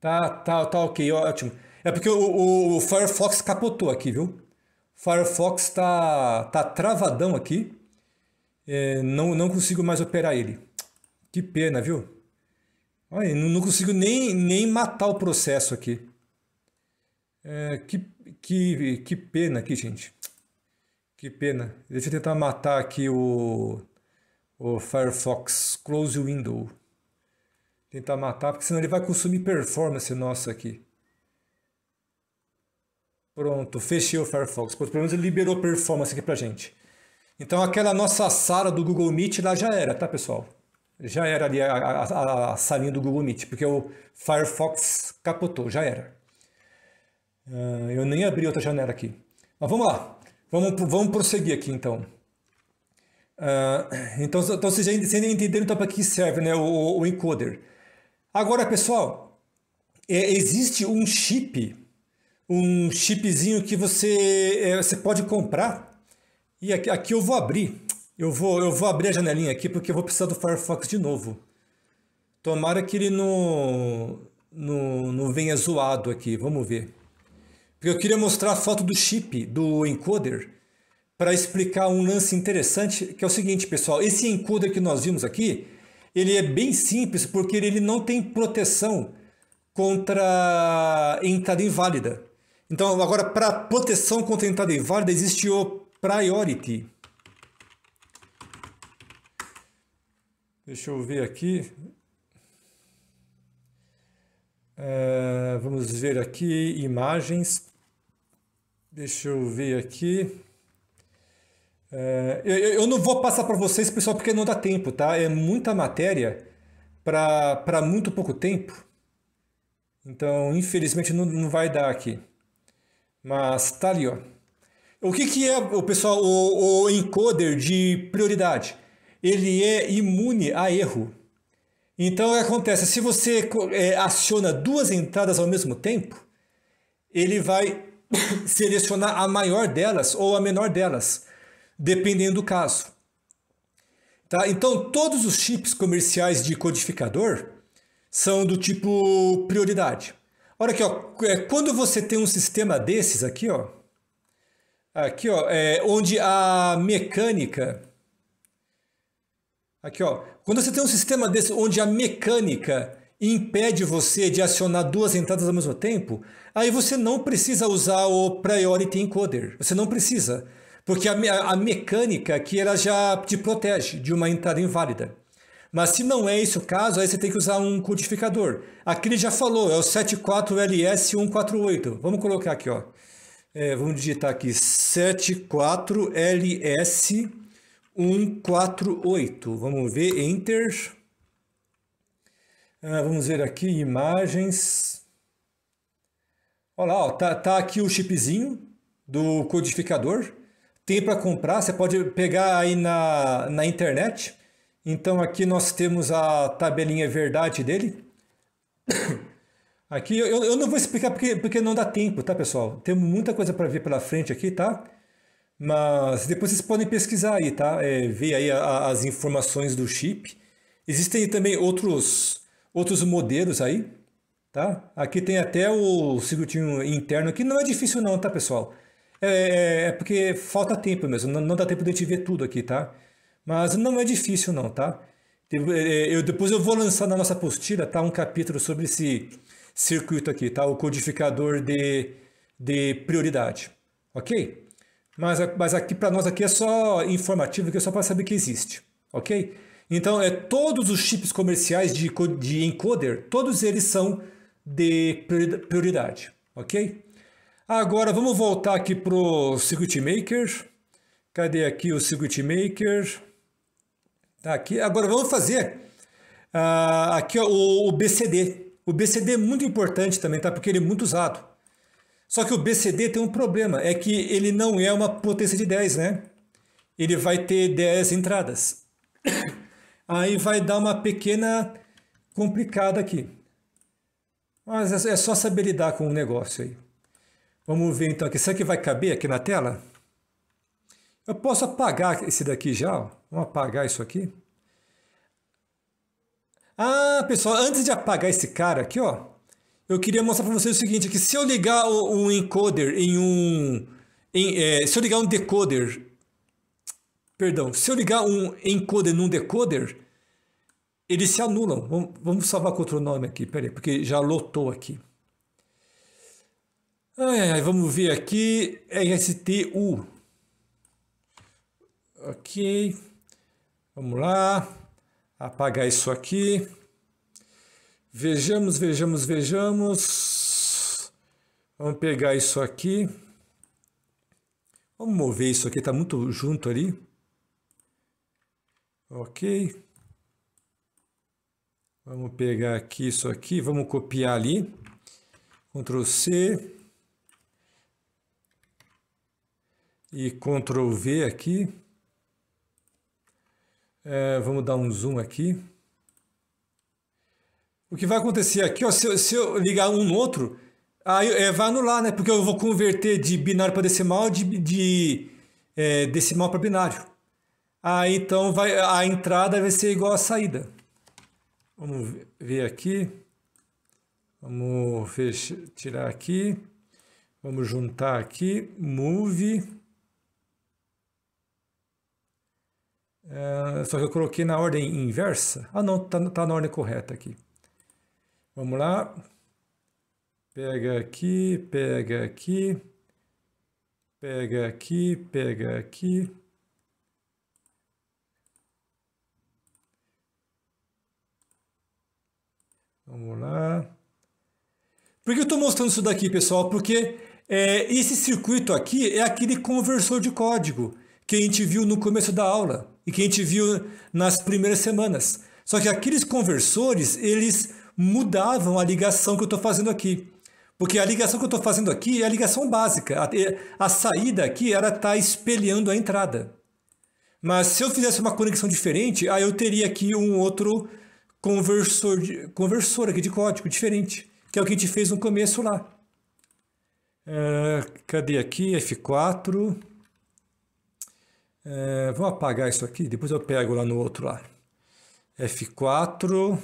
Tá, tá, tá ok, ótimo. É porque o, o Firefox capotou aqui, viu? Firefox tá, tá travadão aqui. É, não, não consigo mais operar ele. Que pena, viu? Olha, não consigo nem, nem matar o processo aqui. É, que, que, que pena aqui, gente. Que pena. Deixa eu tentar matar aqui o, o Firefox Close Window. Tentar matar, porque senão ele vai consumir performance nossa aqui. Pronto, fechei o Firefox. Pelo menos ele liberou performance aqui pra gente. Então aquela nossa sala do Google Meet lá já era, tá pessoal? Já era ali a, a, a salinha do Google Meet, porque o Firefox capotou, já era. Uh, eu nem abri outra janela aqui. Mas vamos lá, vamos, vamos prosseguir aqui então. Uh, então, então vocês já entenderam então, para que serve né, o, o encoder. Agora pessoal, é, existe um chip um chipzinho que você, é, você pode comprar. E aqui, aqui eu vou abrir. Eu vou, eu vou abrir a janelinha aqui porque eu vou precisar do Firefox de novo. Tomara que ele não, não, não venha zoado aqui. Vamos ver. Porque eu queria mostrar a foto do chip, do encoder, para explicar um lance interessante, que é o seguinte, pessoal. Esse encoder que nós vimos aqui, ele é bem simples porque ele não tem proteção contra entrada inválida. Então, agora, para proteção contra entrada inválida, existe o priority. Deixa eu ver aqui. Uh, vamos ver aqui imagens. Deixa eu ver aqui. Uh, eu, eu não vou passar para vocês, pessoal, porque não dá tempo, tá? É muita matéria para muito pouco tempo. Então, infelizmente, não, não vai dar aqui. Mas tá ali, ó. O que, que é o pessoal, o, o encoder de prioridade? Ele é imune a erro. Então o que acontece? Se você é, aciona duas entradas ao mesmo tempo, ele vai selecionar a maior delas ou a menor delas, dependendo do caso. Tá? Então todos os chips comerciais de codificador são do tipo prioridade. Olha aqui, ó, é, quando você tem um sistema desses aqui, ó, aqui, ó, é, onde a mecânica, aqui, ó, quando você tem um sistema desse onde a mecânica impede você de acionar duas entradas ao mesmo tempo, aí você não precisa usar o Priority Encoder. Você não precisa, porque a, a mecânica aqui ela já te protege de uma entrada inválida. Mas se não é esse o caso, aí você tem que usar um codificador. Aqui ele já falou, é o 74LS148. Vamos colocar aqui, ó. É, vamos digitar aqui 74LS148. Vamos ver, Enter. Ah, vamos ver aqui, imagens. Olha lá, ó, tá, tá aqui o chipzinho do codificador. Tem para comprar, você pode pegar aí na, na internet. Então aqui nós temos a tabelinha verdade dele. Aqui eu, eu não vou explicar porque, porque não dá tempo, tá pessoal? Temos muita coisa para ver pela frente aqui, tá? Mas depois vocês podem pesquisar aí, tá? É, ver aí a, a, as informações do chip. Existem também outros, outros modelos aí, tá? Aqui tem até o circuitinho interno, que não é difícil não, tá pessoal? É, é, é porque falta tempo mesmo, não, não dá tempo de a gente ver tudo aqui, tá? Mas não é difícil não, tá? É, é, eu, depois eu vou lançar na nossa apostila, tá? Um capítulo sobre esse circuito aqui, tá? O codificador de, de prioridade, ok? Mas, mas aqui para nós aqui é só informativo, que é só para saber que existe, ok? Então, é, todos os chips comerciais de, de encoder, todos eles são de prioridade, ok? Agora, vamos voltar aqui para o Circuit Maker. Cadê aqui o Circuit Maker? Tá aqui. Agora vamos fazer uh, aqui ó, o, o, BCD. O BCD é muito importante também, tá? Porque ele é muito usado. Só que o BCD tem um problema, é que ele não é uma potência de 10, né? Ele vai ter 10 entradas. Aí vai dar uma pequena complicada aqui. Mas é, é só saber lidar com o negócio aí. Vamos ver então aqui. Será que vai caber aqui na tela? Eu posso apagar esse daqui já, ó. Vamos apagar isso aqui. Ah, pessoal, antes de apagar esse cara aqui, ó, eu queria mostrar para vocês o seguinte, que se eu ligar um encoder em um... Em, é, se eu ligar um decoder... Perdão, se eu ligar um encoder num decoder, eles se anulam. Vamos, salvar com outro nome aqui, peraí, porque já lotou aqui. Ai, ai, vamos ver aqui, RSTU. Ok... Vamos lá, apagar isso aqui. Vejamos, vejamos, vejamos. Vamos pegar isso aqui. Vamos mover isso aqui, está muito junto ali. Ok. Vamos pegar aqui isso aqui, vamos copiar ali. Ctrl C. E Ctrl V aqui. É, vamos dar um zoom aqui. O que vai acontecer aqui, ó, se, eu, se eu ligar um no outro, aí é, vai anular, né? Porque eu vou converter de binário para decimal, de, de é, decimal para binário. Aí então vai, a entrada vai ser igual à saída. Vamos ver aqui. Vamos fechar, tirar aqui. Vamos juntar aqui. Move. É, só que eu coloquei na ordem inversa. Ah, não, tá, tá na ordem correta aqui. Vamos lá. Pega aqui, pega aqui. Pega aqui, pega aqui. Vamos lá. Por que eu estou mostrando isso daqui, pessoal? Porque é, esse circuito aqui é aquele conversor de código que a gente viu no começo da aula e que a gente viu nas primeiras semanas. Só que aqueles conversores, eles mudavam a ligação que eu estou fazendo aqui. Porque a ligação que eu estou fazendo aqui é a ligação básica. A, a saída aqui era estar tá espelhando a entrada. Mas se eu fizesse uma conexão diferente, aí eu teria aqui um outro conversor, conversor aqui de código diferente, que é o que a gente fez no começo lá. Uh, cadê aqui? F4. É, vou apagar isso aqui, depois eu pego lá no outro lá. F4.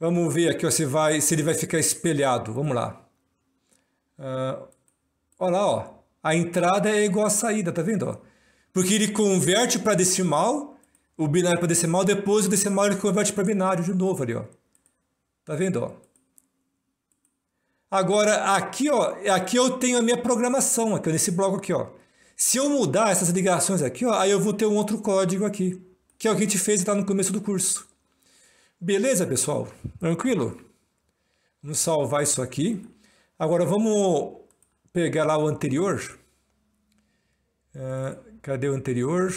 Vamos ver aqui ó, se, vai, se ele vai ficar espelhado. Vamos lá. Uh, olha lá, ó. A entrada é igual à saída, tá vendo? Ó? Porque ele converte para decimal, o binário para decimal, depois o decimal ele converte para binário de novo ali, ó. Tá vendo, ó? Agora, aqui, ó, aqui eu tenho a minha programação, aqui nesse bloco aqui, ó. Se eu mudar essas ligações aqui, ó, aí eu vou ter um outro código aqui, que é o que a gente fez lá tá no começo do curso. Beleza, pessoal? Tranquilo? Vamos salvar isso aqui. Agora vamos pegar lá o anterior. Uh, cadê o anterior?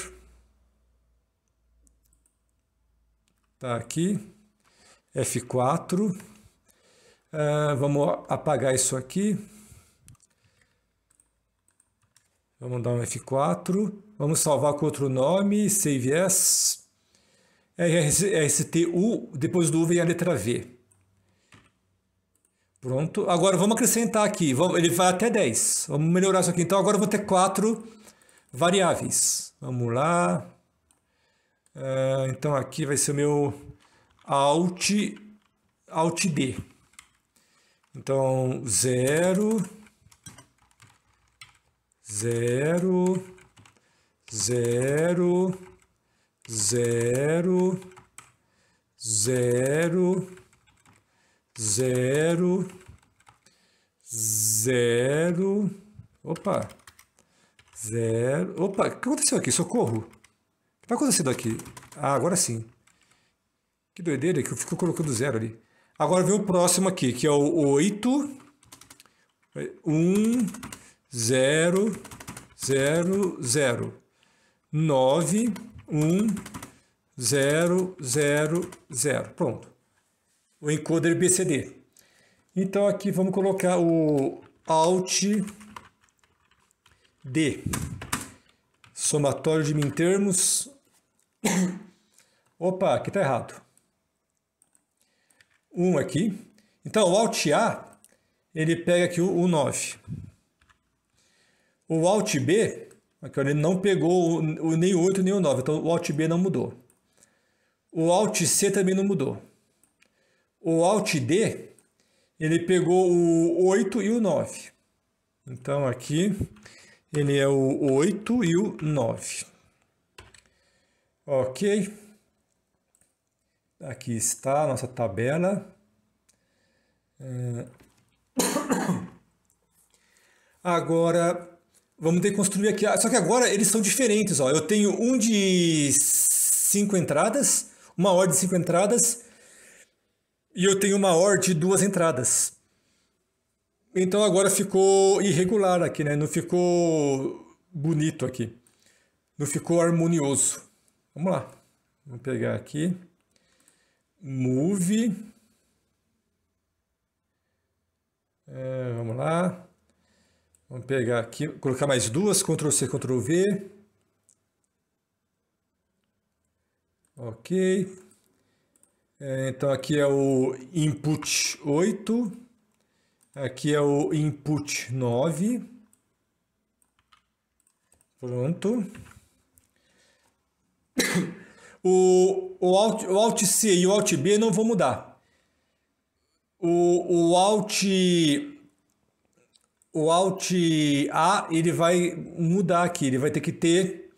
Tá aqui. F4. Uh, é, vamos apagar isso aqui. Vamos dar um F4. Vamos salvar com outro nome, save as. RSTU, é, é é depois do U vem a letra V. Pronto. Agora vamos acrescentar aqui. Ele vai até 10. Vamos melhorar isso aqui. Então agora eu vou ter quatro variáveis. Vamos lá. Então aqui vai ser o meu alt, alt D. Então, 0, zero, zero, zero, zero, zero, zero, opa, zero, opa, o que aconteceu aqui? Socorro! O que está acontecendo aqui? Ah, agora sim. Que doideira que eu fico colocando zero ali. Agora vem o próximo aqui, que é o oito um zero, zero, zero, nove, um, zero, zero, zero. Pronto. O encoder BCD. Então aqui vamos colocar o alt D, somatório de mintermos. Opa, aqui está errado. 1 um aqui. Então, o Alt A, ele pega aqui o, o 9. O Alt B, ele não pegou nem o 8 nem o 9, então o Alt B não mudou. O Alt C também não mudou. O Alt D, ele pegou o 8 e o 9. Então aqui ele é o 8 e o 9. Ok. Aqui está a nossa tabela. É... Agora, Vamos deconstruir aqui. Ah, só que agora eles são diferentes. Ó. Eu tenho um de cinco entradas, uma ordem de cinco entradas, e eu tenho uma ordem de duas entradas. Então agora ficou irregular aqui, né? Não ficou bonito aqui. Não ficou harmonioso. Vamos lá. Vamos pegar aqui. Move. É, vamos lá. Vamos pegar aqui, colocar mais duas, Ctrl C, Ctrl V. Ok. É, então aqui é o input 8, aqui é o input 9. Pronto. O, o, alt, o alt C e o alt B não vão mudar. O, o alt o Alt A ele vai mudar aqui, ele vai ter que ter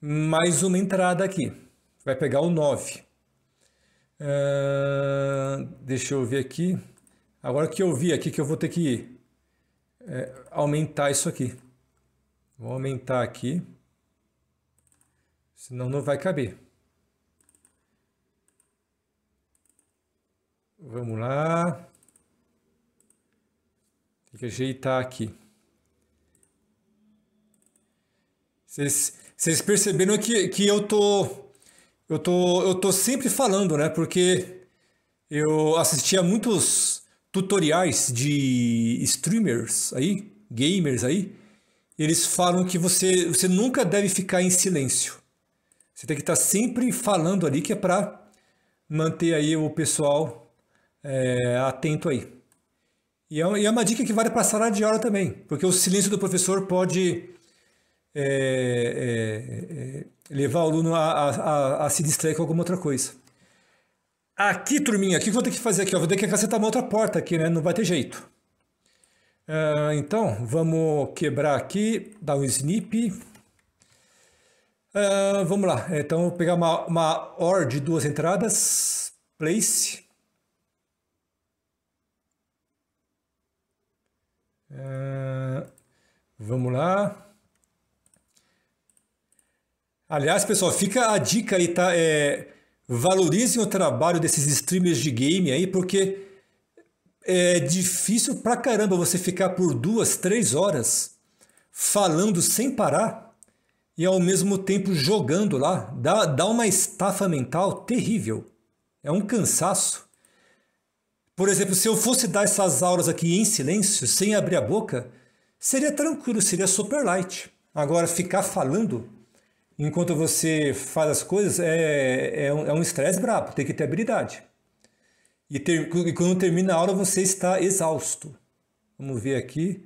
mais uma entrada aqui. Vai pegar o 9. Uh, ah, deixa eu ver aqui. Agora que eu vi aqui que eu vou ter que é, aumentar isso aqui. Vou aumentar aqui. Senão não vai caber. Vamos lá. Tem que ajeitar aqui. Vocês, perceberam que, que eu tô. Eu tô. Eu tô sempre falando, né? Porque eu assistia muitos tutoriais de streamers aí, gamers aí. Eles falam que você, você nunca deve ficar em silêncio. Você tem que estar tá sempre falando ali, que é para manter aí o pessoal é, atento aí. É e é, uma dica que vale para a sala de aula também, porque o silêncio do professor pode é, é, é levar o aluno a, a, a, se distrair com alguma outra coisa. Aqui, turminha, o que eu vou ter que fazer aqui? Eu vou ter que acertar uma outra porta aqui, né? Não vai ter jeito. Uh, então, vamos quebrar aqui, dar um snip. Uh, vamos lá, então vou pegar uma, uma OR de duas entradas, place. É, vamos lá. Aliás, pessoal, fica a dica aí, tá? É, valorizem o trabalho desses streamers de game aí, porque é difícil pra caramba você ficar por duas, três horas falando sem parar e ao mesmo tempo jogando lá. Dá, dá uma estafa mental terrível. É um cansaço. Por exemplo, se eu fosse dar essas aulas aqui em silêncio, sem abrir a boca, seria tranquilo, seria super light. Agora, ficar falando enquanto você faz as coisas é, é um estresse é um brabo, tem que ter habilidade. E, ter, e, quando termina a aula, você está exausto. Vamos ver aqui.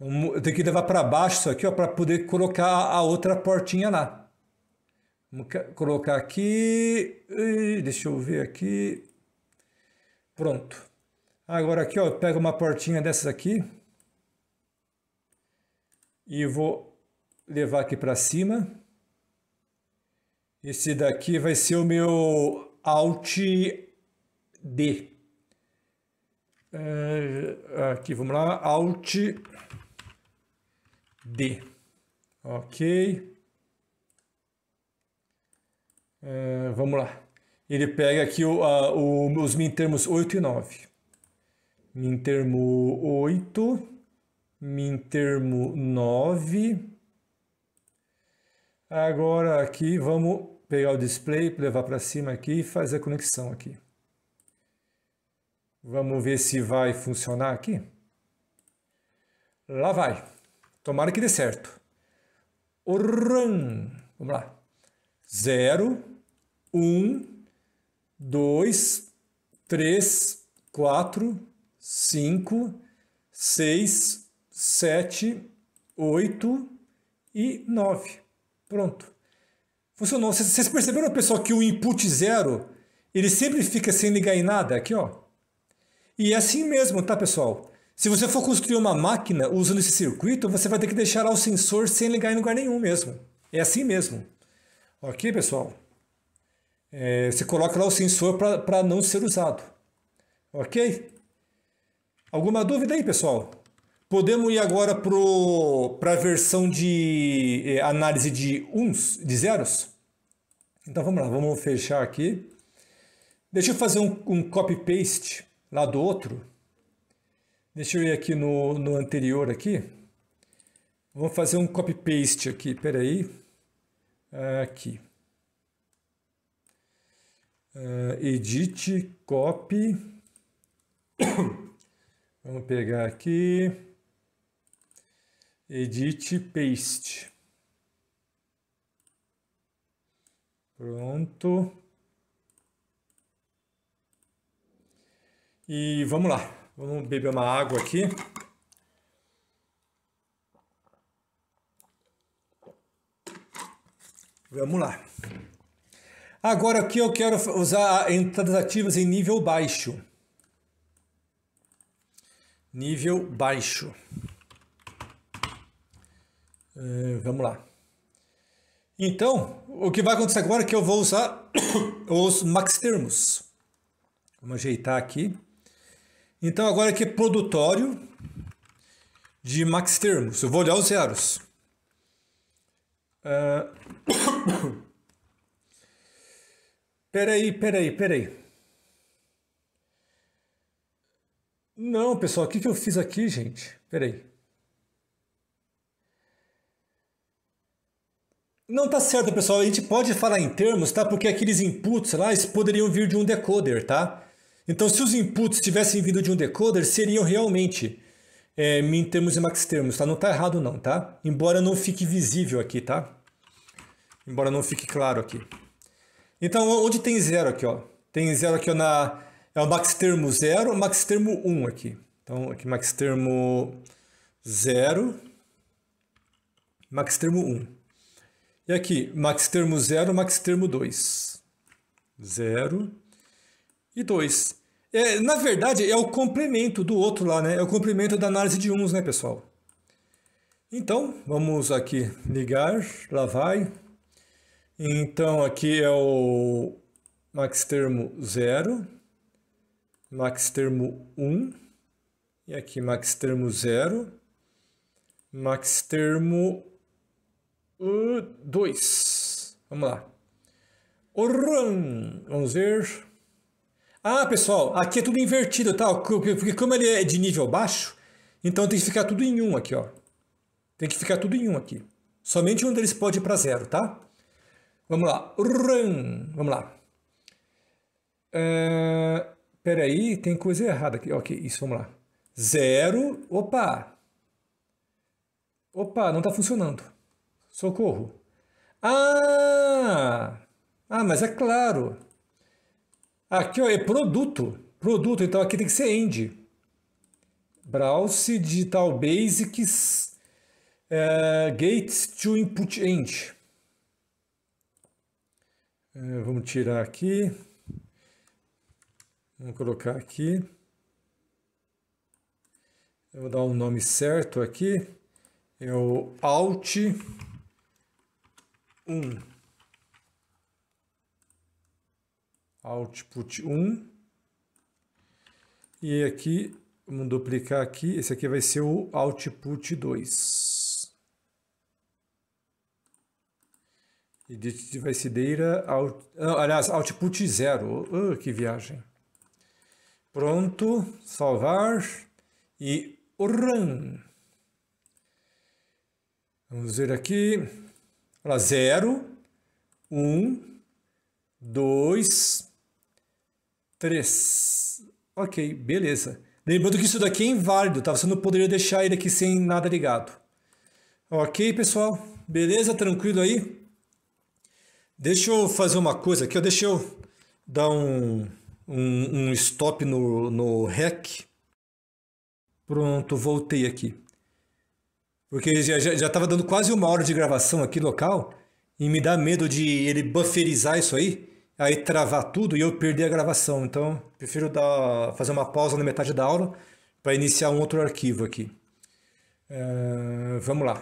Eu tenho que levar para baixo isso aqui para poder colocar a outra portinha lá. Vamos colocar aqui. Deixa eu ver aqui. Pronto. Agora aqui, ó, eu pego uma portinha dessas aqui e vou levar aqui para cima. Esse daqui vai ser o meu Alt D. Ah, aqui, vamos lá, Alt D. Ok. Ah, vamos lá ele pega aqui o, a, o, os mintermos 8 e 9. Mintermo 8, mintermo 9. Agora aqui vamos pegar o display, levar para cima aqui e fazer a conexão aqui. Vamos ver se vai funcionar aqui. Lá vai. Tomara que dê certo. Oran. Vamos lá. 0, 1, um, 2, 3, 4, 5, 6, 7, 8 e 9. Pronto. Funcionou. Vocês perceberam, pessoal, que o input zero, ele sempre fica sem ligar em nada aqui, ó. E é assim mesmo, tá, pessoal? Se você for construir uma máquina usando esse circuito, você vai ter que deixar o sensor sem ligar em lugar nenhum mesmo. É assim mesmo. Ok, pessoal? é, você coloca lá o sensor para não ser usado. Ok? Alguma dúvida aí, pessoal? Podemos ir agora para a versão de é, análise de uns, de zeros? Então vamos lá, vamos fechar aqui. Deixa eu fazer um, um copy-paste lá do outro. Deixa eu ir aqui no, no anterior aqui. Vamos fazer um copy-paste aqui, peraí. Aqui. Uh, eh, edit, copy. Vamos pegar aqui. Edit, paste. Pronto. E vamos lá. Vamos beber uma água aqui. Vamos lá. Agora aqui eu quero usar entradas ativas em nível baixo. Nível baixo. Eh, vamos lá. Então, o que vai acontecer agora é que eu vou usar os max termos. Vamos ajeitar aqui. Então, agora aqui é produtório de max termos. Eu vou olhar os zeros. Uh... Peraí, peraí, peraí. Não, pessoal, o que, que eu fiz aqui, gente? Peraí. Não tá certo, pessoal. A gente pode falar em termos, tá? Porque aqueles inputs lá poderiam vir de um decoder, tá? Então, se os inputs tivessem vindo de um decoder, seriam realmente é, min termos e max termos, tá? Não tá errado não, tá? Embora não fique visível aqui, tá? Embora não fique claro aqui. Então, onde tem zero aqui, ó? Tem zero aqui ó, na... É o max termo 0, max termo 1 um aqui. Então, aqui max termo 0, max termo 1. Um. E aqui, max termo 0, max termo 2. 0 e 2. É, na verdade, é o complemento do outro lá, né? É o complemento da análise de uns, né, pessoal? Então, vamos aqui ligar, lá vai, então aqui é o max termo 0, max termo 1, um, e aqui max termo 0, max termo 2. Uh, Vamos lá. Orran. Vamos ver. Ah, pessoal, aqui é tudo invertido, tá? Porque como ele é de nível baixo, então tem que ficar tudo em 1 um aqui, ó. Tem que ficar tudo em 1 um aqui. Somente um deles pode ir para 0, tá? Vamos lá. Vamos lá. Uh, peraí, tem coisa errada aqui. Ok, isso, vamos lá. Zero. Opa! Opa, não está funcionando. Socorro. Ah! Ah, mas é claro. Aqui ó, é produto. Produto, então aqui tem que ser end. Browse Digital Basics uh, Gates to Input End. É, vamos tirar aqui. Vamos colocar aqui. Eu vou dar um nome certo aqui. É o Alt 1. Output 1. E aqui, vamos duplicar aqui. Esse aqui vai ser o Output 2. Identity cideira, out, ah, aliás, output zero. Uh, uh, que viagem. Pronto, salvar e run. Vamos ver aqui. Olha lá, 0, 1, 2, 3. Ok, beleza. Lembrando que isso daqui é inválido, tá? Você não poderia deixar ele aqui sem nada ligado. Ok, pessoal? Beleza? Tranquilo aí? Deixa eu fazer uma coisa aqui, deixa eu dar um, um, um stop no, no REC. Pronto, voltei aqui. Porque já estava já, já dando quase uma hora de gravação aqui local e me dá medo de ele bufferizar isso aí, aí travar tudo e eu perder a gravação. Então, prefiro dar, fazer uma pausa na metade da aula para iniciar um outro arquivo aqui. Uh, vamos lá.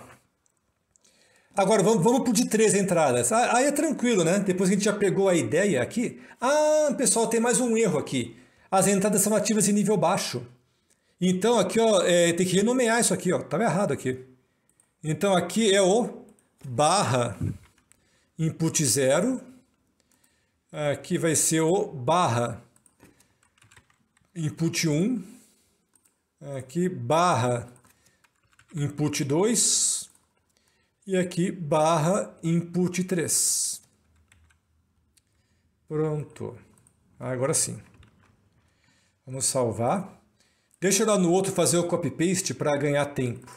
Agora vamos, vamos pro de três entradas. Ah, aí é tranquilo, né? Depois que a gente já pegou a ideia aqui. Ah, pessoal, tem mais um erro aqui. As entradas são ativas em nível baixo. Então aqui, ó, é, tem que renomear isso aqui, ó. Tava errado aqui. Então aqui é o barra input zero. Aqui vai ser o barra input 1. Aqui barra input 2 e aqui barra input 3. Pronto. Agora sim. Vamos salvar. Deixa eu lá no outro fazer o copy-paste para ganhar tempo.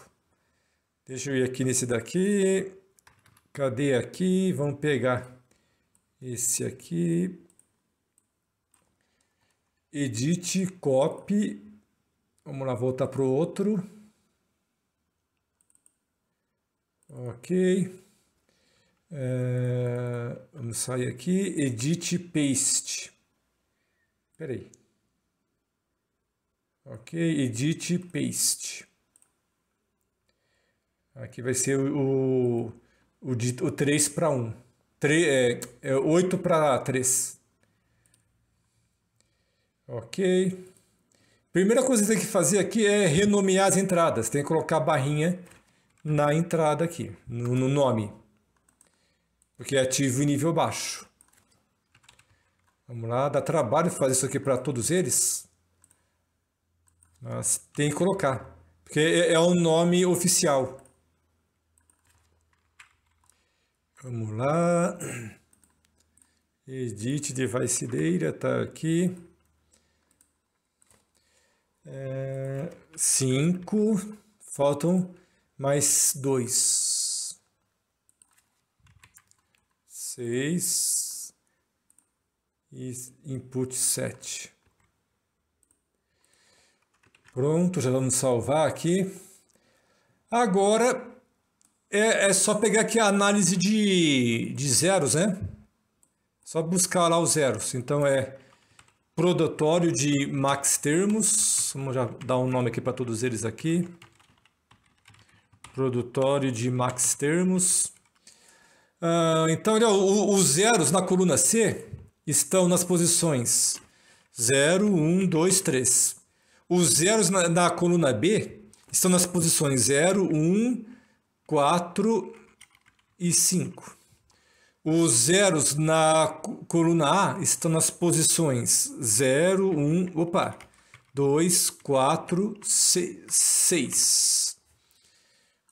Deixa eu ir aqui nesse daqui. Cadê aqui? Vamos pegar esse aqui. Edit, copy. Vamos lá, voltar para o outro. Ok. É, vamos sair aqui, edit paste. Peraí. Ok, edit paste. Aqui vai ser o, o, o 3 para 1. 3, é, é 8 para 3. Ok. Primeira coisa que você tem que fazer aqui é renomear as entradas. Tem que colocar a barrinha na entrada aqui, no, nome. Porque é ativo em nível baixo. Vamos lá, dá trabalho fazer isso aqui para todos eles. Mas tem que colocar, porque é, o é nome oficial. Vamos lá. Edit device data está aqui. 5. É, faltam mais dois, seis e input sete. Pronto, já vamos salvar aqui. Agora é, é só pegar aqui a análise de, de zeros, né? Só buscar lá os zeros. Então é produtório de max termos. Vamos já dar um nome aqui para todos eles aqui. Produtório de max termos. Ah, então, os zeros na coluna C estão nas posições 0, 1, 2, 3. Os zeros na, na coluna B estão nas posições 0, 1, 4 e 5. Os zeros na coluna A estão nas posições 0, 1, opa, 2, 4, 6.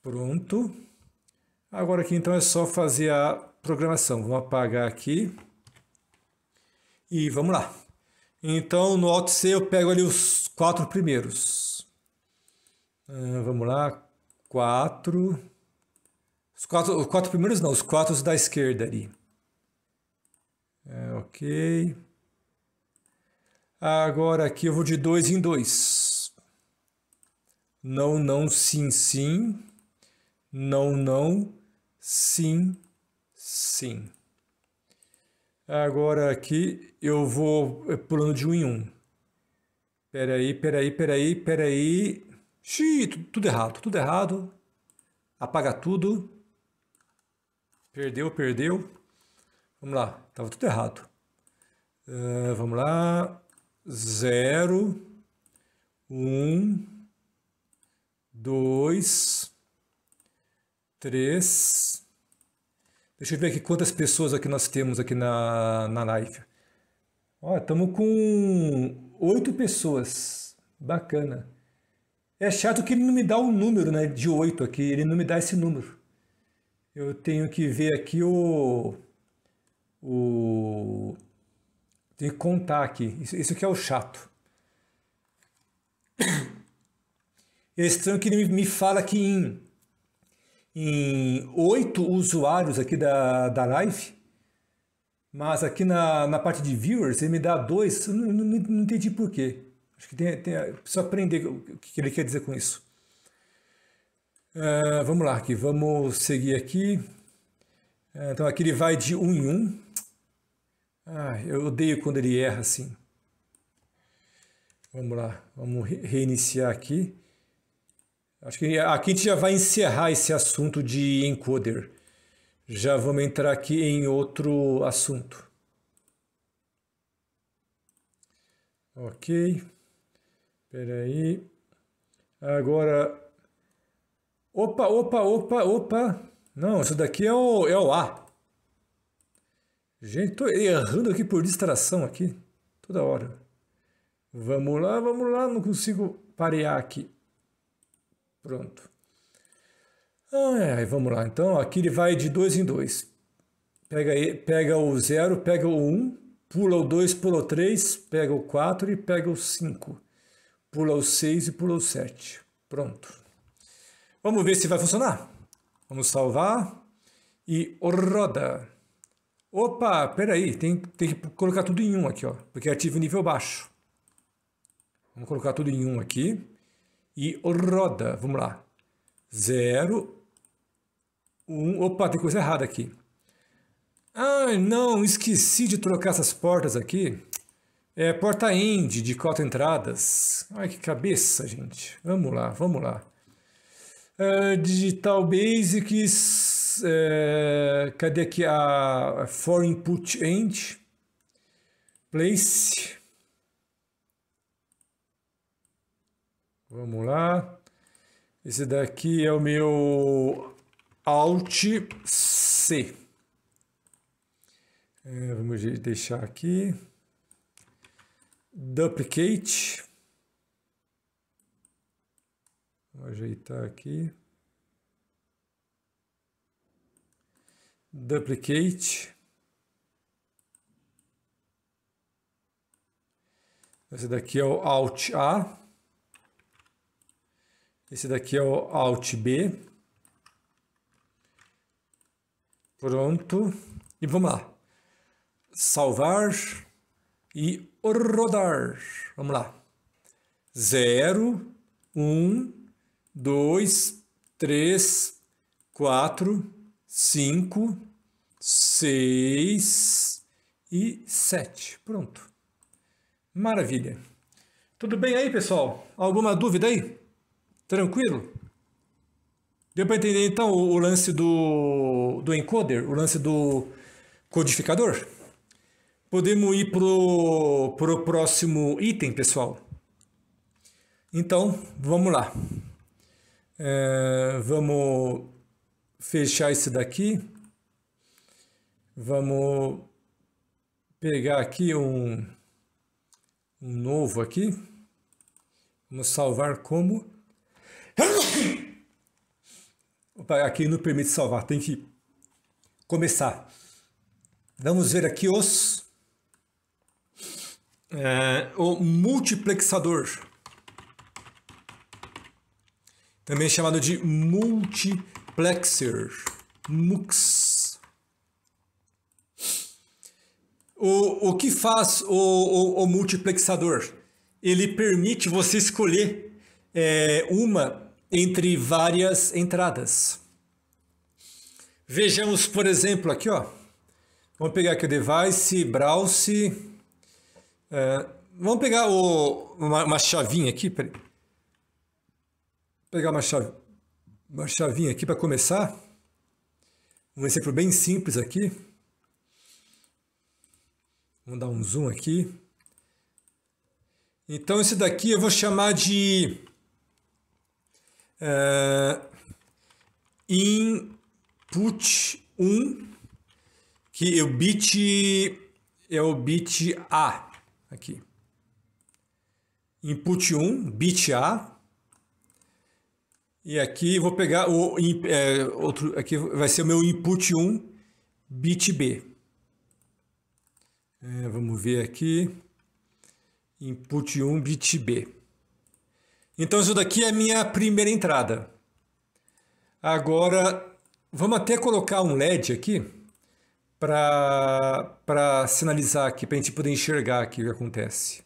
Pronto. Agora aqui então é só fazer a programação. Vamos apagar aqui. E vamos lá. Então no Alt C eu pego ali os quatro primeiros. Uh, vamos lá. Quatro. Os quatro, os quatro primeiros não, os quatro da esquerda ali. É, ok. Agora aqui eu vou de dois em dois. Não, não, sim, sim não, não, sim, sim. Agora aqui eu vou é, pulando de um em um. Peraí, peraí, peraí, peraí. Xiii, tudo errado, tudo errado. Apaga tudo. Perdeu, perdeu. Vamos lá, estava tudo errado. Uh, vamos lá. Zero. Um. Dois três. Deixa eu ver aqui quantas pessoas aqui nós temos aqui na, na live. Ó, estamos com oito pessoas. Bacana. É chato que ele não me dá o um número né, de oito aqui, ele não me dá esse número. Eu tenho que ver aqui o... o tenho que contar aqui. Isso, isso aqui é o chato. É estranho que ele me fala aqui em em oito usuários aqui da, da live, mas aqui na, na parte de viewers ele me dá dois, eu não, não, não entendi porquê. Acho que tem, tem, preciso aprender o que ele quer dizer com isso. Uh, vamos lá aqui, vamos seguir aqui. Uh, então aqui ele vai de um em um. Ah, eu odeio quando ele erra assim. Vamos lá, vamos reiniciar aqui. Acho que aqui a gente já vai encerrar esse assunto de encoder. Já vamos entrar aqui em outro assunto. Ok. Espera aí. Agora. Opa, opa, opa, opa. Não, isso daqui é o, é o A. Gente, tô errando aqui por distração aqui. Toda hora. Vamos lá, vamos lá. Não consigo parear aqui. Pronto. Ai, vamos lá. Então, aqui ele vai de dois em dois. Pega, pega o zero, pega o um, pula o dois, pula o três, pega o quatro e pega o cinco. Pula o seis e pula o sete. Pronto. Vamos ver se vai funcionar. Vamos salvar e roda. Opa, peraí, tem, tem que colocar tudo em um aqui, ó, porque ativa o nível baixo. Vamos colocar tudo em um aqui e roda. Vamos lá. 0, 1. Um. Opa, tem coisa errada aqui. Ah, não, esqueci de trocar essas portas aqui. É porta end de cota entradas. Ai, que cabeça, gente. Vamos lá, vamos lá. Uh, digital Basics. Uh, cadê aqui a, a for input end? Place. Vamos lá. Esse daqui é o meu Alt C. É, vamos deixar aqui. Duplicate. Vou ajeitar aqui. Duplicate. Esse daqui é o Alt A. Esse daqui é o Alt B. Pronto. E vamos lá. Salvar e rodar. Vamos lá. 0, 1, 2, 3, 4, 5, 6 e 7. Pronto. Maravilha. Tudo bem aí, pessoal? Alguma dúvida aí? Tranquilo? Deu para entender então o, o lance do, do encoder, o lance do codificador? Podemos ir pro, pro próximo item, pessoal. Então, vamos lá. É, vamos fechar esse daqui. Vamos pegar aqui um, um novo aqui. Vamos salvar como aqui não permite salvar, tem que começar. Vamos ver aqui os é, o multiplexador, também chamado de multiplexer, mux. O, o que faz o, o, o multiplexador? Ele permite você escolher é, uma entre várias entradas. Vejamos, por exemplo, aqui, ó. Vamos pegar aqui o device, browse. É, vamos pegar o, uma, uma chavinha aqui, peraí. Pegar uma, uma chavinha aqui para começar. Um exemplo bem simples aqui. Vamos dar um zoom aqui. Então esse daqui eu vou chamar de é, input 1, que é o bit, é o bit A aqui. Input 1, bit A. E aqui vou pegar o é, outro, aqui vai ser o meu input 1, bit B. É, vamos ver aqui. Input 1, bit B. Então isso daqui é a minha primeira entrada. Agora, vamos até colocar um LED aqui para sinalizar aqui, para a gente poder enxergar aqui o que acontece.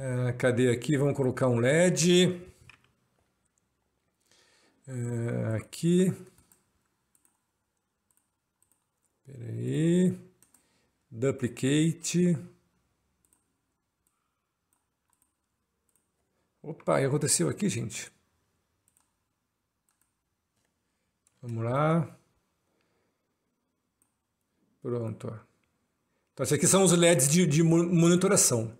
Uh, cadê aqui? Vamos colocar um LED. Uh, aqui. Espera aí. Duplicate. Opa, aconteceu aqui, gente? Vamos lá. Pronto. Ó. Então, esses aqui são os LEDs de, de monitoração.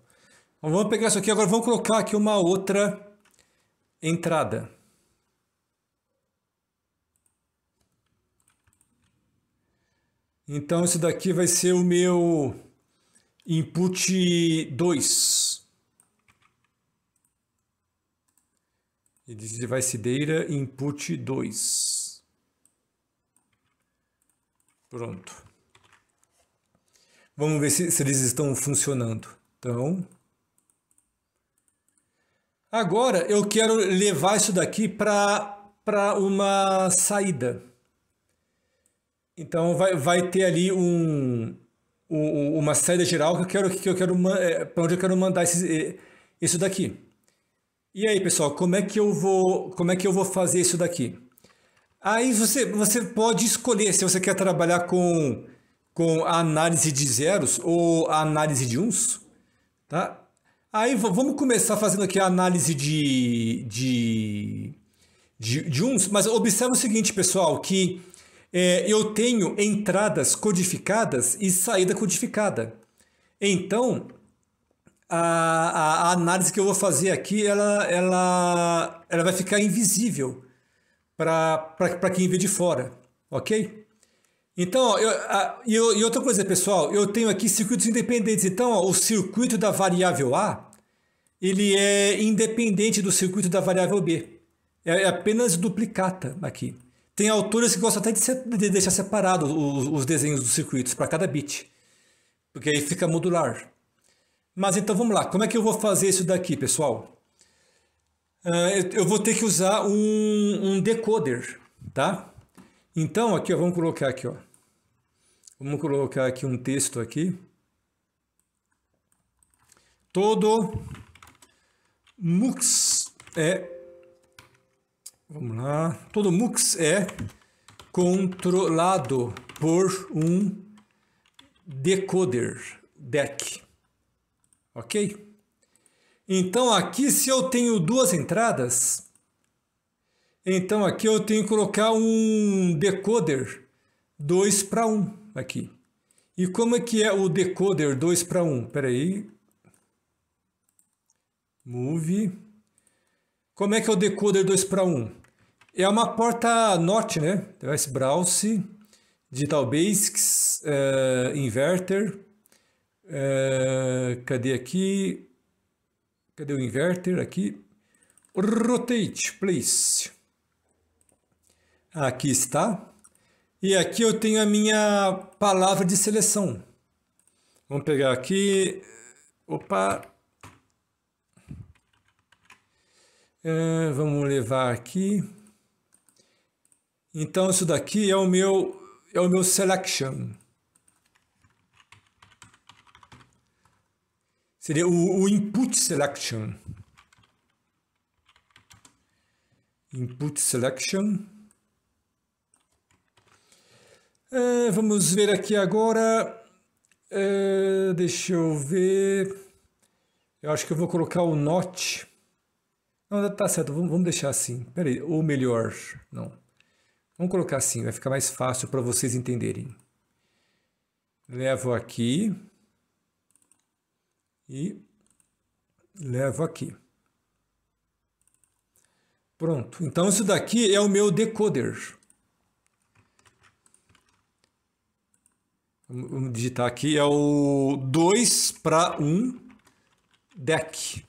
Então, vamos pegar isso aqui agora, vamos colocar aqui uma outra entrada. Então, esse daqui vai ser o meu input 2. E diz device data input 2. Pronto. Vamos ver se, se eles estão funcionando. Então, Agora eu quero levar isso daqui para uma saída. Então vai, vai ter ali um, um uma saída geral que eu quero, que eu quero eh, para onde eu quero mandar esse, eh, isso daqui. E aí, pessoal, como é que eu vou, como é que eu vou fazer isso daqui? Aí você, você pode escolher se você quer trabalhar com, com análise de zeros ou análise de uns, tá? Aí vamos começar fazendo aqui a análise de, de, de, de uns, mas observa o seguinte, pessoal, que é, eu tenho entradas codificadas e saída codificada. Então, a, a, análise que eu vou fazer aqui ela, ela, ela vai ficar invisível para quem vê de fora, ok? Então, eu, a, e, eu, e, outra coisa, pessoal, eu tenho aqui circuitos independentes. Então, ó, o circuito da variável A, ele é independente do circuito da variável B. É, é apenas duplicata aqui. Tem autores que gostam até de, ser, de deixar separados os, os desenhos dos circuitos para cada bit, porque aí fica modular. Mas então vamos lá, como é que eu vou fazer isso daqui, pessoal? Ah, eu vou ter que usar um, um decoder, tá? Então aqui, ó, vamos colocar aqui, ó. Vamos colocar aqui um texto aqui. Todo mux é Vamos lá. Todo MUX é controlado por um decoder, DEC ok? Então aqui se eu tenho duas entradas, então aqui eu tenho que colocar um decoder 2 para 1 aqui. E como é que é o decoder 2 para 1? Espera aí. Move. Como é que é o decoder 2 para 1? É uma porta NOT, né? Device Browse, Digital Basics, uh, Inverter, é, cadê aqui? Cadê o inverter aqui? Rotate, place. Aqui está. E aqui eu tenho a minha palavra de seleção. Vamos pegar aqui. Opa. É, vamos levar aqui. Então isso daqui é o meu é o meu selection. Seria o, o input selection. Input selection. É, vamos ver aqui agora. É, deixa eu ver. Eu acho que eu vou colocar o not. Não, tá, tá certo, vamos, vamos deixar assim. Peraí, ou melhor, não. Vamos colocar assim, vai ficar mais fácil para vocês entenderem. Levo aqui e levo aqui. Pronto, então isso daqui é o meu decoder. Vamos digitar aqui, é o 2 para 1 deck.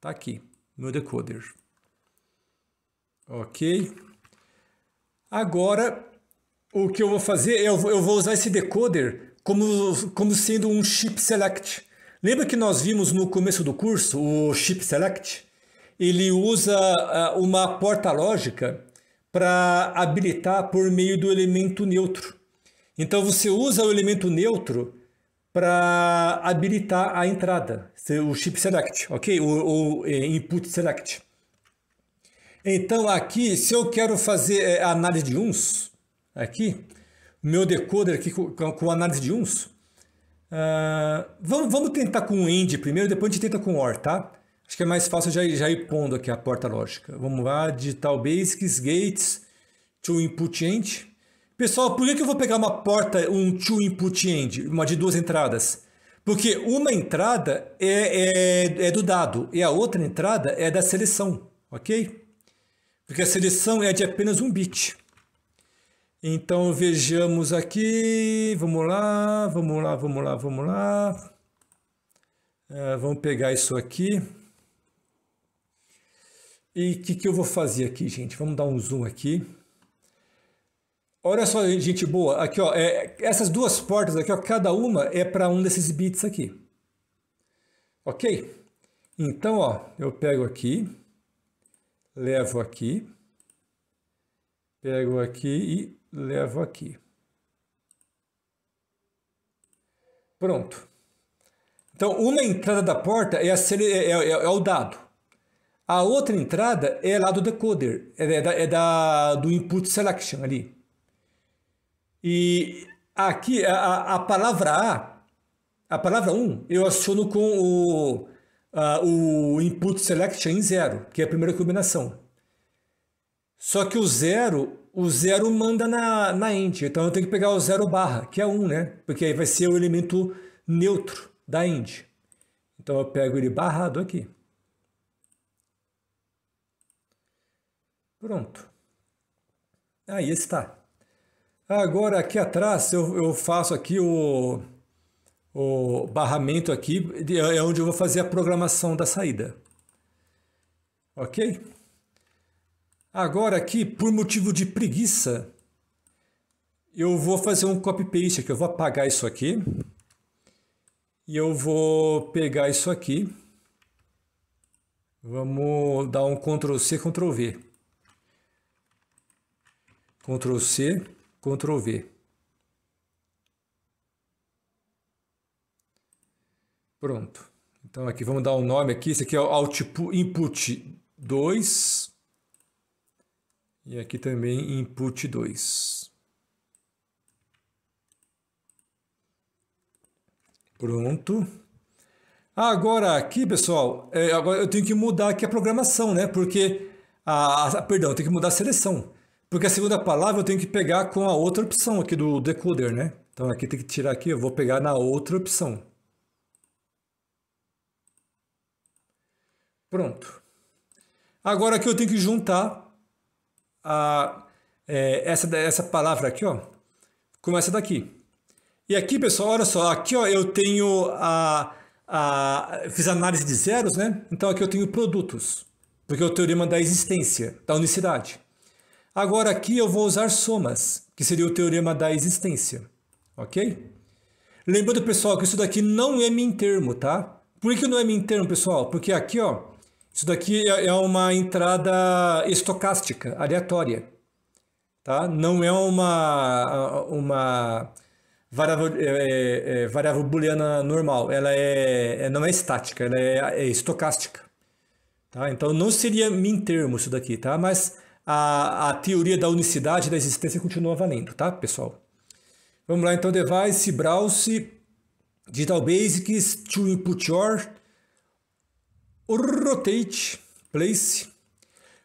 Tá aqui, meu decoder. Ok. Agora, o que eu vou fazer, eu vou usar esse decoder como, como sendo um chip select. Lembra que nós vimos no começo do curso o chip select? Ele usa ah, uma porta lógica para habilitar por meio do elemento neutro. Então você usa o elemento neutro para habilitar a entrada, o chip select, ok? o é, input select. Então aqui, se eu quero fazer é, análise de uns, aqui, meu decoder aqui com, com análise de uns. Uh, ah, vamos, vamos tentar com o end primeiro, depois a gente tenta com OR, tá? Acho que é mais fácil já, já ir pondo aqui a porta lógica. Vamos lá, digital basics, gates, to input end. Pessoal, por que, que eu vou pegar uma porta, um to input end, uma de duas entradas? Porque uma entrada é, é, é do dado e a outra entrada é da seleção, ok? Porque a seleção é de apenas um bit. Então vejamos aqui, vamos lá, vamos lá, vamos lá, vamos lá. É, vamos pegar isso aqui. E o que, que eu vou fazer aqui, gente? Vamos dar um zoom aqui. Olha só, gente boa, aqui ó, é, essas duas portas aqui, ó, cada uma é para um desses bits aqui. Ok? Então, ó, eu pego aqui, levo aqui, pego aqui e levo aqui. Pronto. Então, uma entrada da porta é, é, é, é, o dado. A outra entrada é lá do decoder, é, da, é da, do input selection ali. E aqui, a, a palavra A, a palavra 1, eu aciono com o, a, o input selection em zero, que é a primeira combinação. Só que o zero o zero manda na, na int. Então eu tenho que pegar o zero barra, que é 1, um, né? Porque aí vai ser o elemento neutro da int. Então eu pego ele barrado aqui. Pronto. Aí está. Agora aqui atrás eu, eu faço aqui o, o barramento aqui, é onde eu vou fazer a programação da saída. Ok? Agora aqui, por motivo de preguiça, eu vou fazer um copy-paste aqui. Eu vou apagar isso aqui. E eu vou pegar isso aqui. Vamos dar um Ctrl+C, Ctrl+V. Ctrl+C, Ctrl+V. Pronto. Então aqui vamos dar um nome aqui. esse aqui é o output input 2. E aqui também input 2. Pronto. Agora aqui, pessoal, é, agora eu tenho que mudar aqui a programação, né? Porque, a, a, perdão, eu tenho que mudar a seleção. Porque a segunda palavra eu tenho que pegar com a outra opção aqui do decoder, né? Então aqui tem que tirar aqui, eu vou pegar na outra opção. Pronto. Agora aqui eu tenho que juntar a, é, essa, essa palavra aqui, ó, começa daqui. E aqui, pessoal, olha só, aqui ó, eu tenho a, a. Fiz análise de zeros, né? Então aqui eu tenho produtos, porque é o teorema da existência, da unicidade. Agora aqui eu vou usar somas, que seria o teorema da existência, ok? Lembrando, pessoal, que isso daqui não é min termo, tá? Por que não é min termo, pessoal? Porque aqui, ó, isso daqui é, é uma entrada estocástica, aleatória. Tá? Não é uma, uma variável, é, é, é variável booleana normal. Ela é, é, não é estática, ela é, é estocástica. Tá? Então não seria min termo isso daqui, tá? mas a, a teoria da unicidade da existência continua valendo, tá, pessoal? Vamos lá, então, device, browse, digital basics, to input your, rotate, place.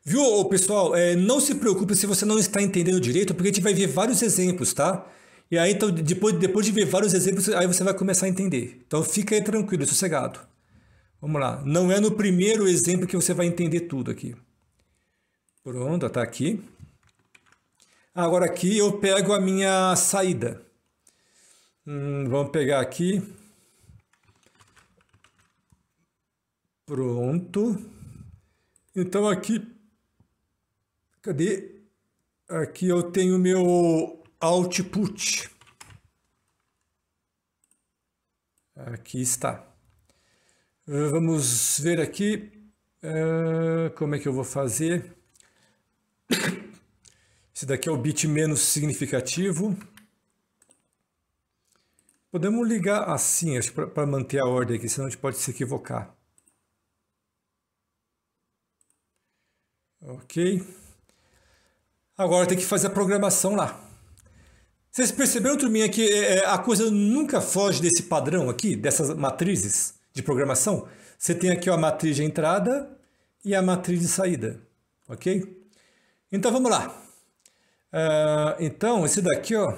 Viu, pessoal? É, não se preocupe se você não está entendendo direito, porque a gente vai ver vários exemplos, tá? E aí, então, depois, depois de ver vários exemplos, aí você vai começar a entender. Então, fica aí tranquilo, sossegado. Vamos lá. Não é no primeiro exemplo que você vai entender tudo aqui. Pronto, tá aqui. Agora aqui eu pego a minha saída. Hum, vamos pegar aqui. Pronto. Então aqui, cadê? Aqui eu tenho meu output. Aqui está. Eh, vamos ver aqui uh, como é que eu vou fazer. Esse daqui é o bit menos significativo. Podemos ligar assim, para manter a ordem aqui, senão a gente pode se equivocar. Ok. Agora tem que fazer a programação lá. Vocês perceberam, turminha, que é, é, a coisa nunca foge desse padrão aqui, dessas matrizes de programação? Você tem aqui ó, a matriz de entrada e a matriz de saída, ok? Então vamos lá. Uh, então, esse daqui, ó,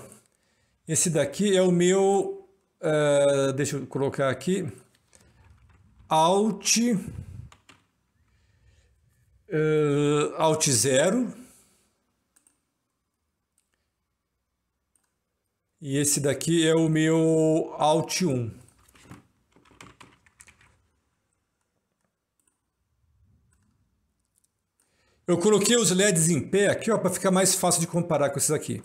esse daqui é o meu, uh, deixa eu colocar aqui, alt uh, Alt Zero. E esse daqui é o meu Alt 1. Eu coloquei os LEDs em pé aqui, ó, para ficar mais fácil de comparar com esses aqui.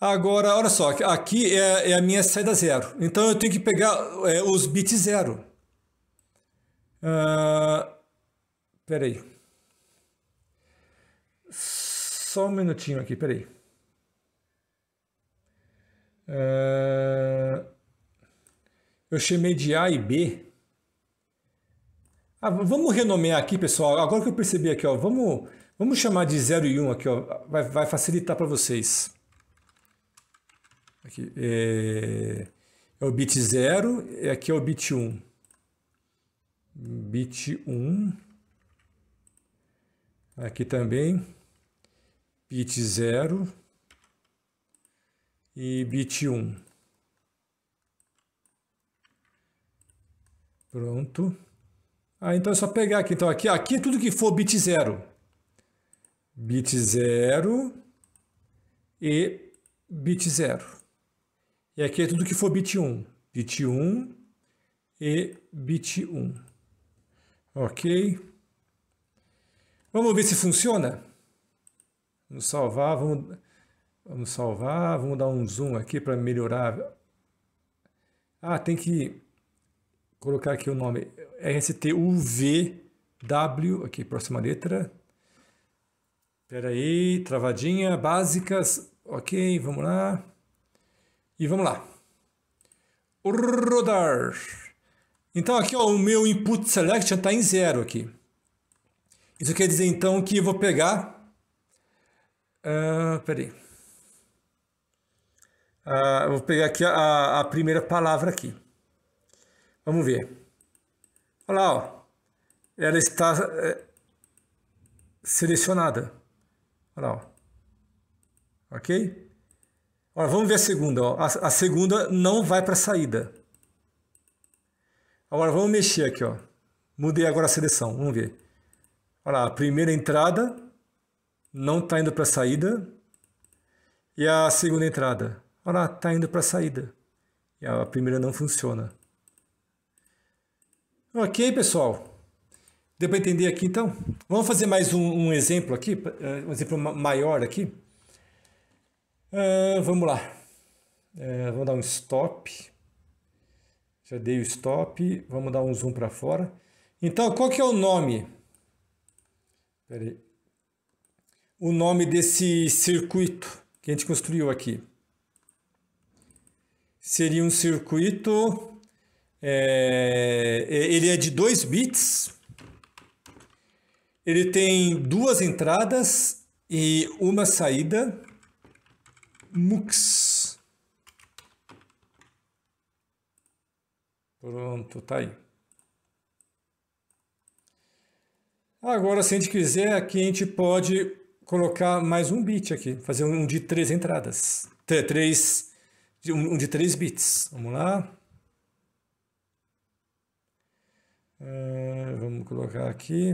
Agora, olha só, aqui é, é a minha saída zero. Então eu tenho que pegar é, os bits zero. Uh, Peraí. Só um minutinho aqui, peraí. Uh... Eu chamei de A e B. Ah, vamos renomear aqui, pessoal. Agora que eu percebi aqui, ó, vamos, vamos chamar de 0 e 1 um aqui, ó. Vai, vai facilitar para vocês. Aqui, é... é o bit 0, e aqui é o bit 1. Um. Bit 1. Um. Aqui também, bit 0 e bit 1. Um. Pronto. Ah, então é só pegar aqui. Então aqui, aqui é tudo que for bit 0. Bit 0 e bit 0. E aqui é tudo que for bit 1. Um. Bit 1 um e bit 1. Ok? Vamos ver se funciona? Vamos salvar, vamos, vamos salvar, vamos dar um zoom aqui para melhorar. Ah, tem que colocar aqui o nome RSTUVW, aqui, próxima letra. Espera aí, travadinha, básicas, ok, vamos lá. E vamos lá. Rodar. Então aqui ó, o meu input selection está em zero aqui. Isso quer dizer então que eu vou pegar. Uh, peraí. Uh, eu vou pegar aqui a, a primeira palavra aqui. Vamos ver. Olha lá, ó. Ela está é, selecionada. Olha lá, ó. Ok? Olha, vamos ver a segunda. Ó. A, a segunda não vai para a saída. Agora vamos mexer aqui, ó. Mudei agora a seleção. Vamos ver. Olha lá, a primeira entrada não está indo para a saída. E a segunda entrada, olha lá, está indo para a saída. E a primeira não funciona. Ok, pessoal. Deu para entender aqui então? Vamos fazer mais um, um exemplo aqui, eh, um exemplo maior aqui. Uh, vamos lá. Uh, vamos dar um stop. Já dei o stop. Vamos dar um zoom para fora. Então, qual que é o nome peraí, o nome desse circuito que a gente construiu aqui. Seria um circuito, é, é ele é de 2 bits, ele tem duas entradas e uma saída, MUX. Pronto, tá aí. Agora, se a gente quiser, aqui a gente pode colocar mais um bit aqui, fazer um de três entradas, três, um de três bits. Vamos lá. Eh, vamos colocar aqui.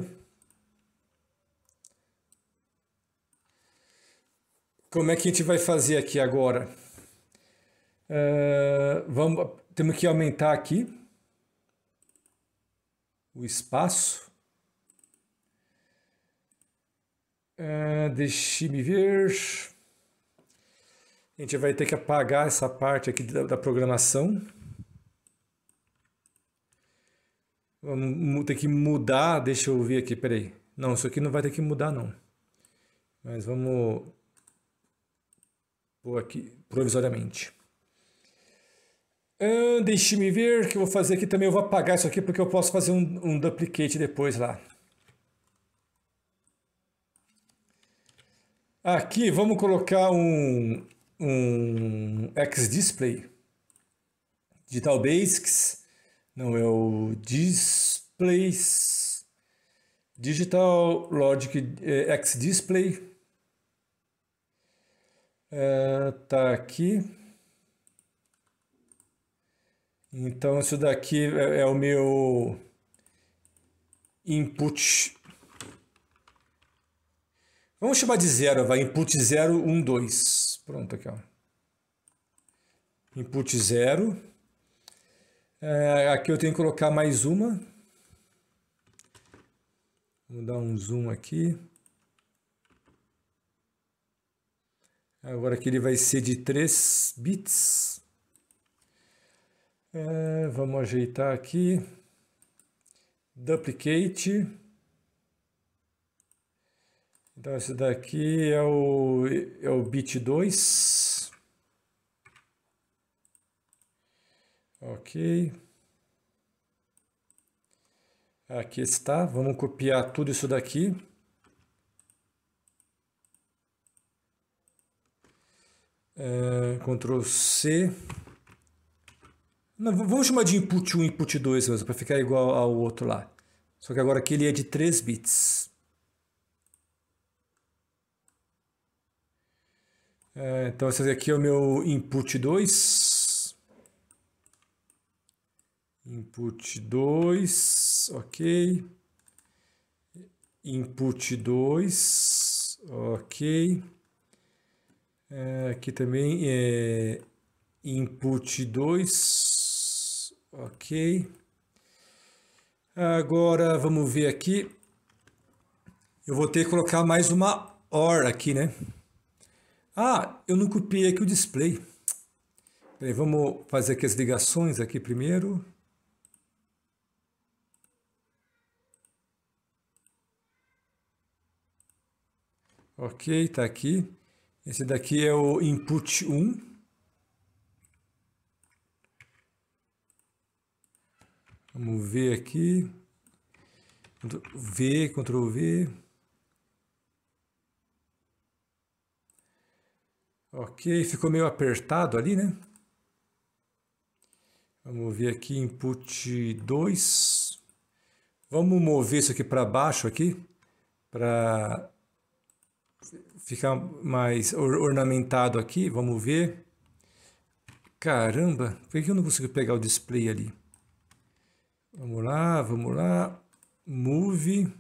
Como é que a gente vai fazer aqui agora? Eh, vamos, temos que aumentar aqui o espaço. Uh, Deixe-me ver. A gente vai ter que apagar essa parte aqui da, da programação. Vamos ter que mudar, deixa eu ver aqui, peraí. Não, isso aqui não vai ter que mudar não. Mas vamos pôr aqui provisoriamente. Ah, deixe-me ver o que eu vou fazer aqui também. Eu vou apagar isso aqui porque eu posso fazer um, um duplicate depois lá. Aqui vamos colocar um, um X-Display. Digital Basics. Não, é o Displays. Digital Logic é, eh, X-Display. É, eh, tá aqui. Então isso daqui é, é o meu input Vamos chamar de zero, vai. Input 0, 1, 2. Pronto, aqui, ó. Input 0. É, aqui eu tenho que colocar mais uma. Vamos dar um zoom aqui. Agora aqui ele vai ser de 3 bits. É, vamos ajeitar aqui. Duplicate. Então esse daqui é o, é o bit 2. Ok. Aqui está. Vamos copiar tudo isso daqui. É, Ctrl C. Não, vamos chamar de input 1 e input 2 mesmo, para ficar igual ao outro lá. Só que agora aqui ele é de 3 bits. É, então, esse aqui é o meu input 2. Input 2, ok. Input 2, ok. É, aqui também é input 2, ok. Agora vamos ver aqui. Eu vou ter que colocar mais uma OR aqui, né? Ah, eu não copiei aqui o display. vamos fazer aqui as ligações aqui primeiro. Ok, está aqui. Esse daqui é o input 1. Vamos ver aqui. V, Ctrl V. Ok, ficou meio apertado ali, né? Vamos ver aqui, input 2. Vamos mover isso aqui para baixo aqui, para ficar mais ornamentado aqui. Vamos ver. Caramba, por que eu não consigo pegar o display ali? Vamos lá, vamos lá. Move.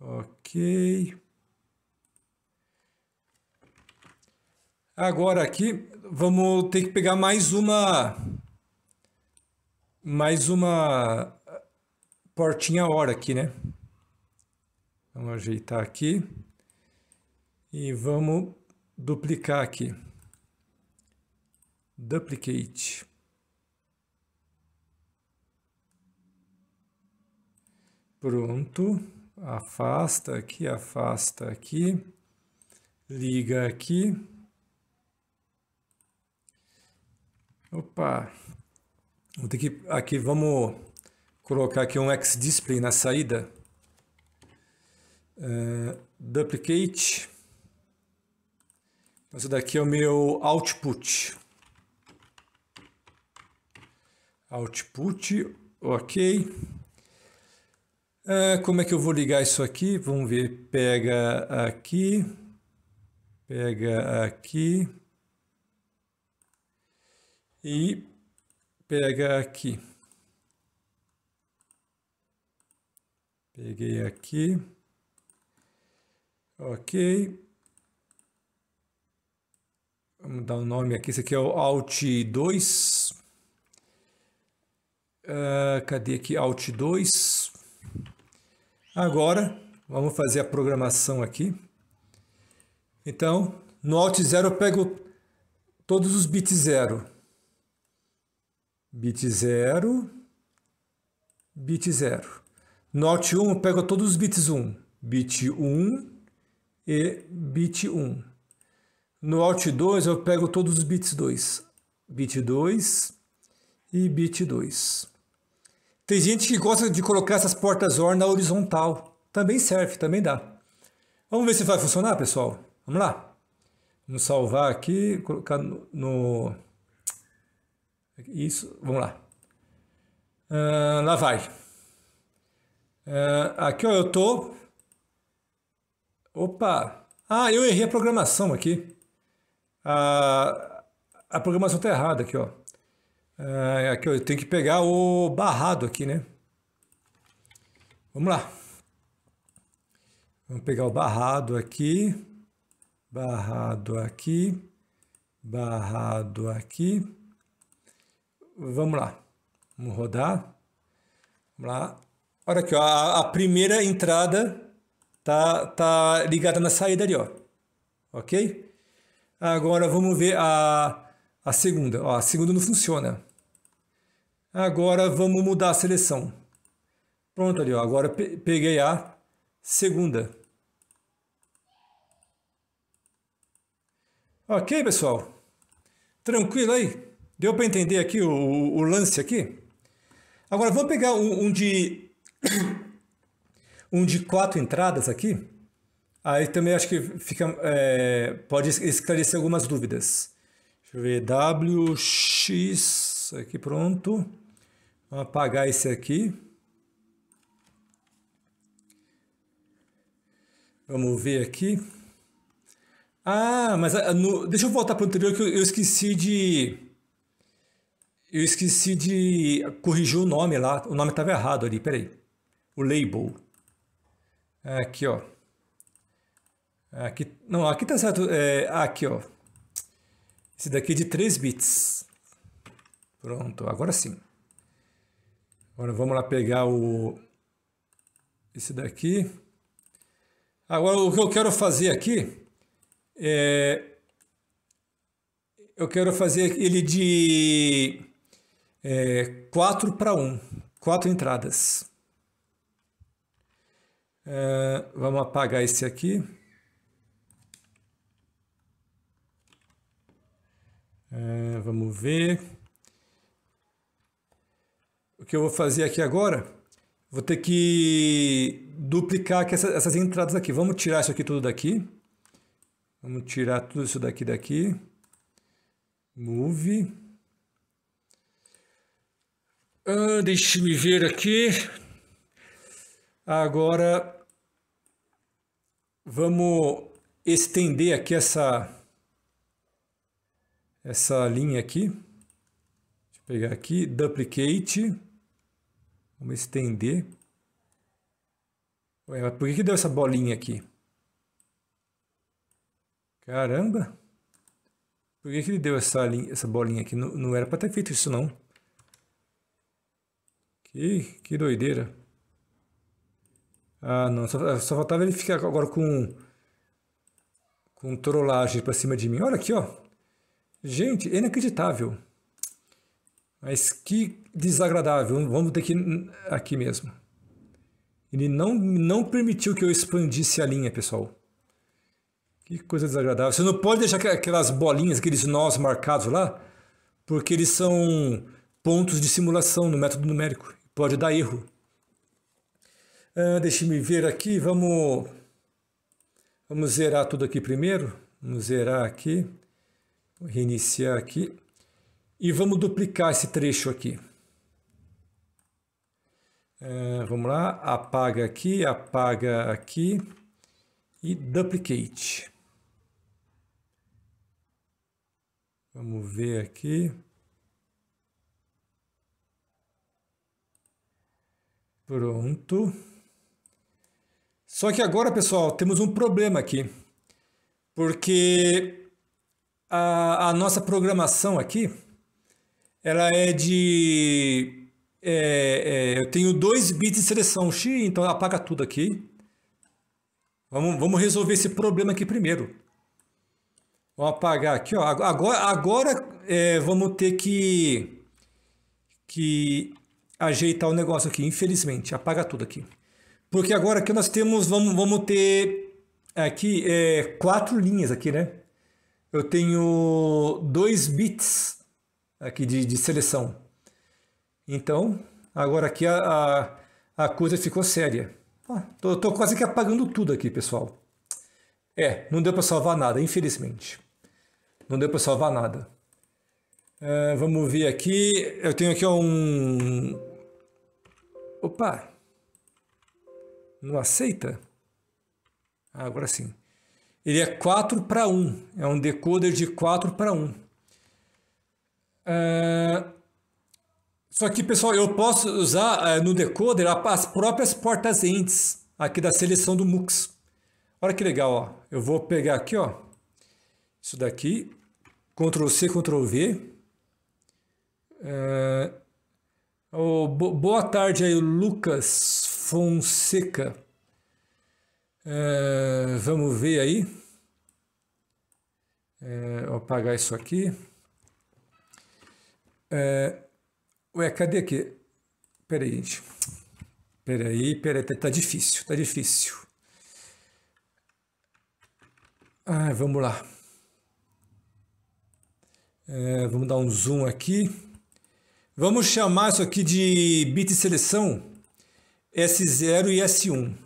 Ok. Agora aqui, vamos ter que pegar mais uma... Mais uma portinha hora aqui, né? Vamos ajeitar aqui. E vamos duplicar aqui. Duplicate. Pronto. Afasta aqui, afasta aqui. Liga aqui. Opa! Vou ter que. Aqui, vamos colocar aqui um X-Display na saída. Uh, duplicate. Esse daqui é o meu output. Output, ok. Uh, como é que eu vou ligar isso aqui? Vamos ver. Pega aqui. Pega aqui e pega aqui. Peguei aqui. Ok. Vamos dar um nome aqui. Esse aqui é o Alt 2. Uh, ah, cadê aqui? Alt 2. Agora, vamos fazer a programação aqui. Então, no Alt 0 eu pego todos os bits 0 bit 0, bit 0. Note 1 eu pego todos os bits 1, bit 1 e bit 1. No alt 2 eu pego todos os bits 2, bit 2 e bit 2. Tem gente que gosta de colocar essas portas OR na horizontal. Também serve, também dá. Vamos ver se vai funcionar, pessoal. Vamos lá. Vamos salvar aqui, colocar no, isso, vamos lá. Uh, lá vai. Uh, aqui ó, eu tô. Opa! Ah, eu errei a programação aqui. Uh, a programação tá errada aqui, ó. Uh, aqui ó, eu tenho que pegar o barrado aqui, né? Vamos lá. Vamos pegar o barrado aqui, barrado aqui, barrado aqui Vamos lá. Vamos rodar. Vamos lá. Olha aqui, ó, a, a primeira entrada tá, tá ligada na saída ali, ó. Ok? Agora vamos ver a, a segunda. Ó, a segunda não funciona. Agora vamos mudar a seleção. Pronto ali, ó. Agora peguei a segunda. Ok, pessoal? Tranquilo aí? Deu para entender aqui o, o, lance aqui? Agora vamos pegar um, um de um de quatro entradas aqui. Aí também acho que fica é, pode esclarecer algumas dúvidas. Deixa eu ver WX aqui pronto. Vamos apagar esse aqui. Vamos ver aqui. Ah, mas ah, no, deixa eu voltar para o anterior que eu, eu esqueci de eu esqueci de corrigir o nome lá. O nome estava errado ali, peraí. O label. É, aqui, ó. É, aqui, não, aqui tá certo. É, ah, aqui, ó. Esse daqui é de 3 bits. Pronto, agora sim. Agora vamos lá pegar o... Esse daqui. Agora o que eu quero fazer aqui é... Eu quero fazer ele de é, 4 para 1, 4 entradas. É, vamos apagar esse aqui. É, vamos ver. O que eu vou fazer aqui agora, vou ter que duplicar essa, essas entradas aqui. Vamos tirar isso aqui tudo daqui. Vamos tirar tudo isso daqui daqui. Move. Ah, Deixe-me ver aqui. Agora vamos estender aqui essa essa linha aqui. Deixa eu pegar aqui, duplicate. Vamos estender. Ué, por que, que deu essa bolinha aqui? Caramba! Por que, que ele deu essa, linha, essa bolinha aqui? Não, não era para ter feito isso não. Que, que doideira. Ah, não. Só, é, só faltava ele ficar agora com. Com trollagem pra cima de mim. Olha aqui, ó. Gente, é inacreditável. Mas que desagradável. Vamos ter que. Aqui mesmo. Ele não, não permitiu que eu expandisse a linha, pessoal. Que coisa desagradável. Você não pode deixar aquelas bolinhas, aqueles nós marcados lá, porque eles são pontos de simulação no método numérico pode dar erro. Uh, Deixe-me ver aqui, vamos, vamos zerar tudo aqui primeiro. Vamos zerar aqui, reiniciar aqui. E vamos duplicar esse trecho aqui. Uh, vamos lá, apaga aqui, apaga aqui e duplicate. Vamos ver aqui. Pronto. Só que agora, pessoal, temos um problema aqui. Porque a, a nossa programação aqui, ela é de... É, é, eu tenho dois bits de seleção X, então apaga tudo aqui. Vamos, vamos resolver esse problema aqui primeiro. Vamos apagar aqui, ó. Agora, agora é, vamos ter que, que ajeitar o negócio aqui, infelizmente, apaga tudo aqui. Porque agora aqui nós temos, vamos, vamos ter aqui é, quatro linhas aqui, né? Eu tenho dois bits aqui de, de seleção. Então, agora aqui a, a, a coisa ficou séria. Ah, tô, tô quase que apagando tudo aqui, pessoal. É, não deu para salvar nada, infelizmente. Não deu para salvar nada. É, vamos ver aqui. Eu tenho aqui um Opa! Não aceita? Ah, agora sim. Ele é 4 para 1. É um decoder de 4 para 1. É... Só que, pessoal, eu posso usar eh, no decoder as próprias portas entes aqui da seleção do MUX. Olha que legal, ó. Eu vou pegar aqui, ó. Isso daqui. Ctrl C, Ctrl V. É... Oh, boa tarde aí, Lucas Fonseca. É, vamos ver aí. É, vou apagar isso aqui. É, ué, cadê aqui? Peraí, gente. Peraí, peraí, tá, tá difícil, tá difícil. Ah, vamos lá. É, vamos dar um zoom aqui. Vamos chamar isso aqui de bit seleção S0 e S1.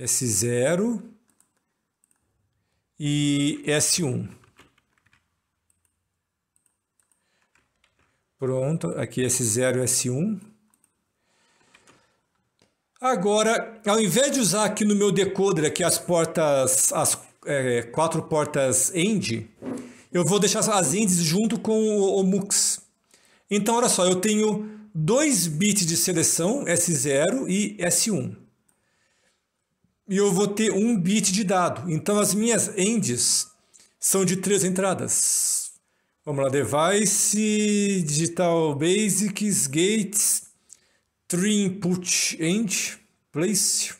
S0 e S1. Pronto, aqui S0 e S1. Agora, ao invés de usar aqui no meu decoder aqui as portas, as é, quatro portas AND, eu vou deixar as ends junto com o, o MUX. Então, olha só, eu tenho dois bits de seleção, S0 e S1. E eu vou ter um bit de dado. Então, as minhas ends são de três entradas. Vamos lá, device, digital basics, gates, tree input end, place.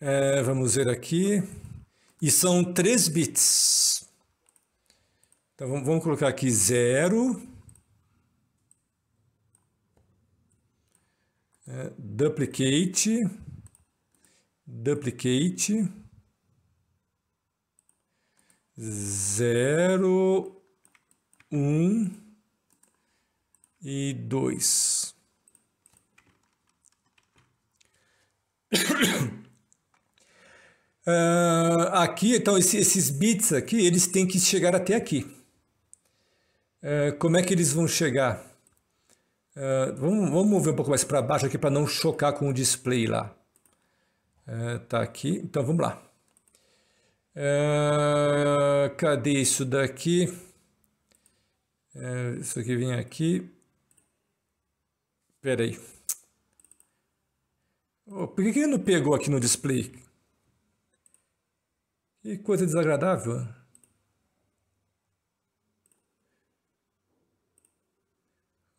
É, vamos ver aqui. E são três bits. Então vamos, vamos colocar aqui 0, É, duplicate, duplicate, zero, um e dois. Uh, aqui, então, esse, esses bits aqui, eles têm que chegar até aqui. Uh, como é que eles vão chegar? Uh, vamos, vamos mover um pouco mais para baixo aqui para não chocar com o display lá. Uh, tá aqui, então vamos lá. Uh, cadê isso daqui? Uh, isso aqui vem aqui. Pera aí. Oh, por que, que ele não pegou aqui no display? Que coisa desagradável.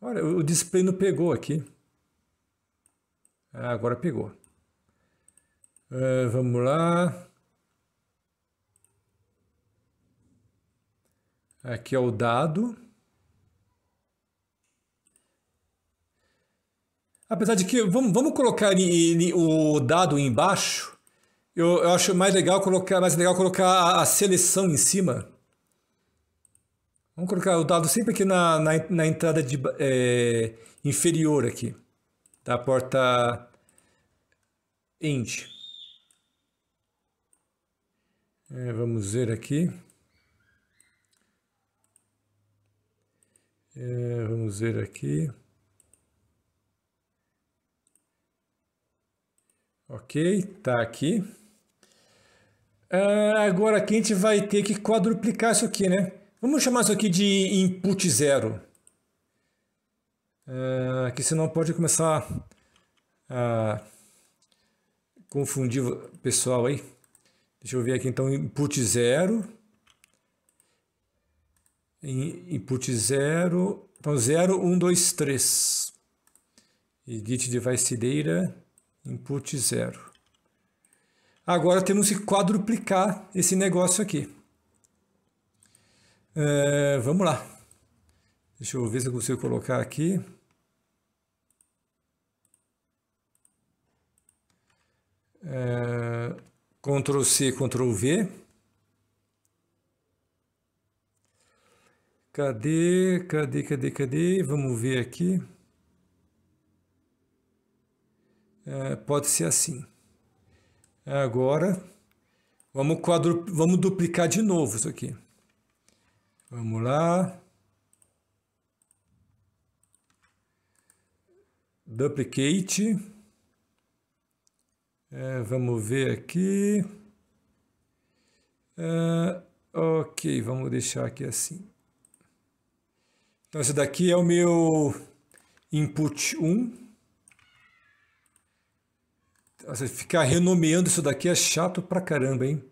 Olha, o display não pegou aqui. Ah, agora pegou. Uh, vamos lá. Aqui é o dado. Apesar de que, vamos, vamos colocar o dado embaixo. Eu, eu acho mais legal colocar, mais legal colocar a, a seleção em cima. Vamos colocar o dado sempre aqui na, na, na entrada de, é, inferior aqui, da porta end. É, vamos ver aqui. É, vamos ver aqui. Ok, tá aqui. É, agora aqui a gente vai ter que quadruplicar isso aqui, né? Vamos chamar isso aqui de input zero. É, que senão pode começar a confundir o pessoal aí. Deixa eu ver aqui então input zero. Input zero. Então 0, 1, 2, 3. de device data, input zero. Agora temos que quadruplicar esse negócio aqui. É, vamos lá. Deixa eu ver se eu consigo colocar aqui. É, Ctrl C, Ctrl V. Cadê, cadê, cadê, cadê? Vamos ver aqui. É, pode ser assim. Agora, vamos, quadru... vamos duplicar de novo isso aqui. Vamos lá. Duplicate. É, vamos ver aqui. É, ok, vamos deixar aqui assim. Então, esse daqui é o meu input 1. Então, ficar renomeando isso daqui é chato pra caramba, hein?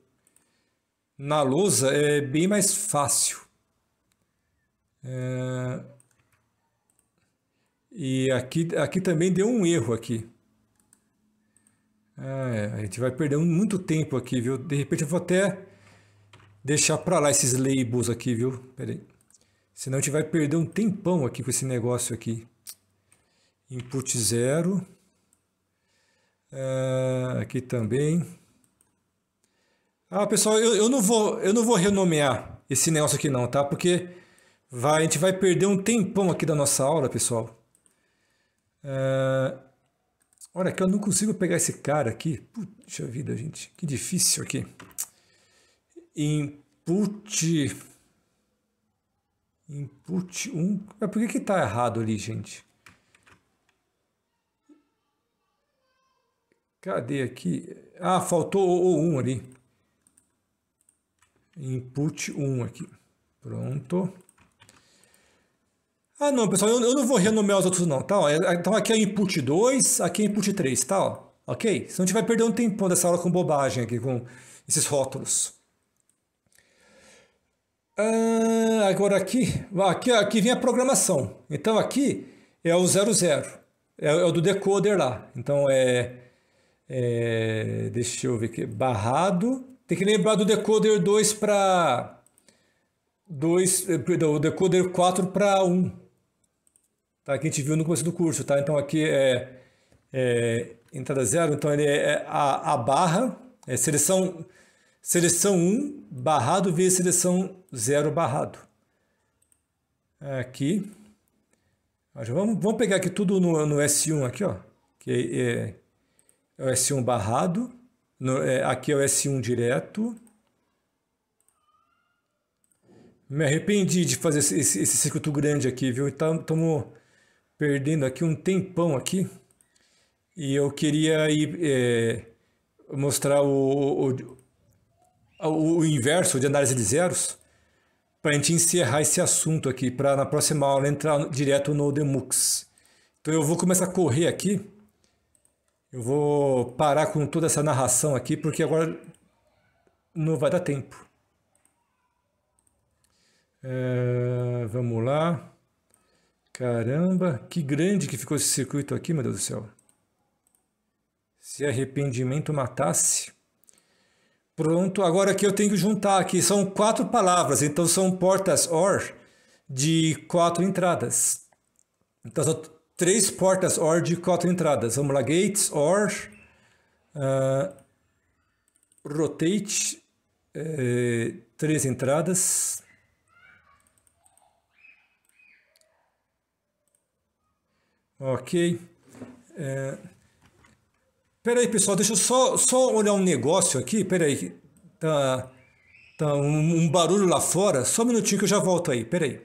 Na lousa é bem mais fácil. É, e aqui, aqui também deu um erro aqui. Ah, é. a gente vai perder muito tempo aqui, viu? De repente eu vou até deixar para lá esses labels aqui, viu? Pera aí. Senão a gente vai perder um tempão aqui com esse negócio aqui. Input zero. Ah, aqui também. Ah, pessoal, eu, eu, não vou, eu não vou renomear esse negócio aqui não, tá? Porque Vai, a gente vai perder um tempão aqui da nossa aula, pessoal. É, olha que eu não consigo pegar esse cara aqui. Puxa vida, gente. Que difícil aqui. Input... Input 1. Mas por que que tá errado ali, gente? Cadê aqui? Ah, faltou o, o 1 ali. Input 1 aqui. Pronto. Ah, não, pessoal, eu, eu não vou renomear os outros não, tá? Ó, é, é, então aqui é input 2, aqui é input 3, tá? Ó, ok? Senão a gente vai perder um tempão dessa aula com bobagem aqui, com esses rótulos. Ah, agora aqui, aqui, aqui vem a programação. Então aqui é o 00, é, é o do decoder lá. Então é, é, deixa eu ver aqui, barrado. Tem que lembrar do decoder 2 para... 2, perdão, o decoder 4 para 1 tá? que a gente viu no começo do curso. Tá? Então aqui é, é entrada zero, então ele é a, a barra, é seleção, seleção 1 barrado vezes seleção 0 barrado. Aqui. Vamos, vamos pegar aqui tudo no, no S1 aqui, ó. Que é, é, é o S1 barrado. No, é, aqui é o S1 direto. Me arrependi de fazer esse, esse, esse circuito grande aqui, viu? Então, estamos perdendo aqui um tempão aqui e eu queria ir, é, mostrar o, o, o, inverso de análise de zeros para a gente encerrar esse assunto aqui, para na próxima aula entrar direto no Demux. Então eu vou começar a correr aqui, eu vou parar com toda essa narração aqui, porque agora não vai dar tempo. É, vamos lá. Caramba, que grande que ficou esse circuito aqui, meu Deus do céu. Se arrependimento matasse. Pronto, agora aqui eu tenho que juntar aqui. São quatro palavras, então são portas OR de quatro entradas. Então são três portas OR de quatro entradas. Vamos lá, gates OR, uh, rotate, é, três entradas. Ok. É... Peraí, pessoal, deixa eu só, só olhar um negócio aqui. Peraí, tá, tá um, um barulho lá fora. Só um minutinho que eu já volto aí. Peraí.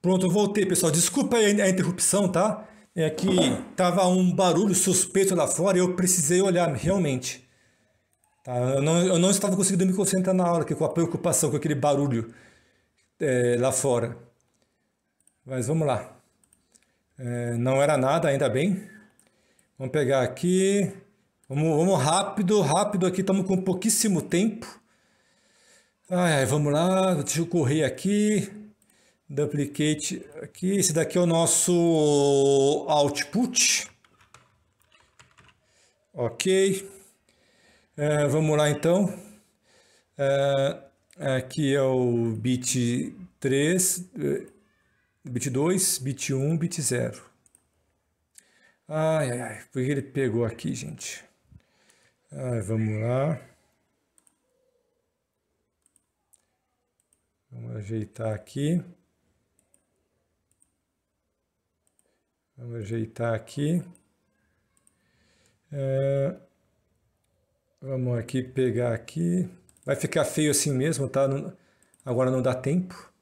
Pronto, eu voltei, pessoal. Desculpa a interrupção, tá? É que tava um barulho suspeito lá fora e eu precisei olhar realmente. Tá? Eu, não, eu não estava conseguindo me concentrar na aula, com a preocupação com aquele barulho é, lá fora. Mas vamos lá. É, não era nada, ainda bem. Vamos pegar aqui. Vamos, vamos rápido, rápido aqui. Estamos com pouquíssimo tempo. Ai, vamos lá. Deixa eu correr aqui. Duplicate aqui. Esse daqui é o nosso output. Ok. É, vamos lá então. É, aqui é o bit 3, bit 2, bit 1, bit 0. Ai, ai, ai. Por que ele pegou aqui, gente? Ai, vamos lá. Vamos ajeitar aqui. Vamos ajeitar aqui. É, vamos aqui pegar aqui. Vai ficar feio assim mesmo, tá? Não, agora não dá tempo.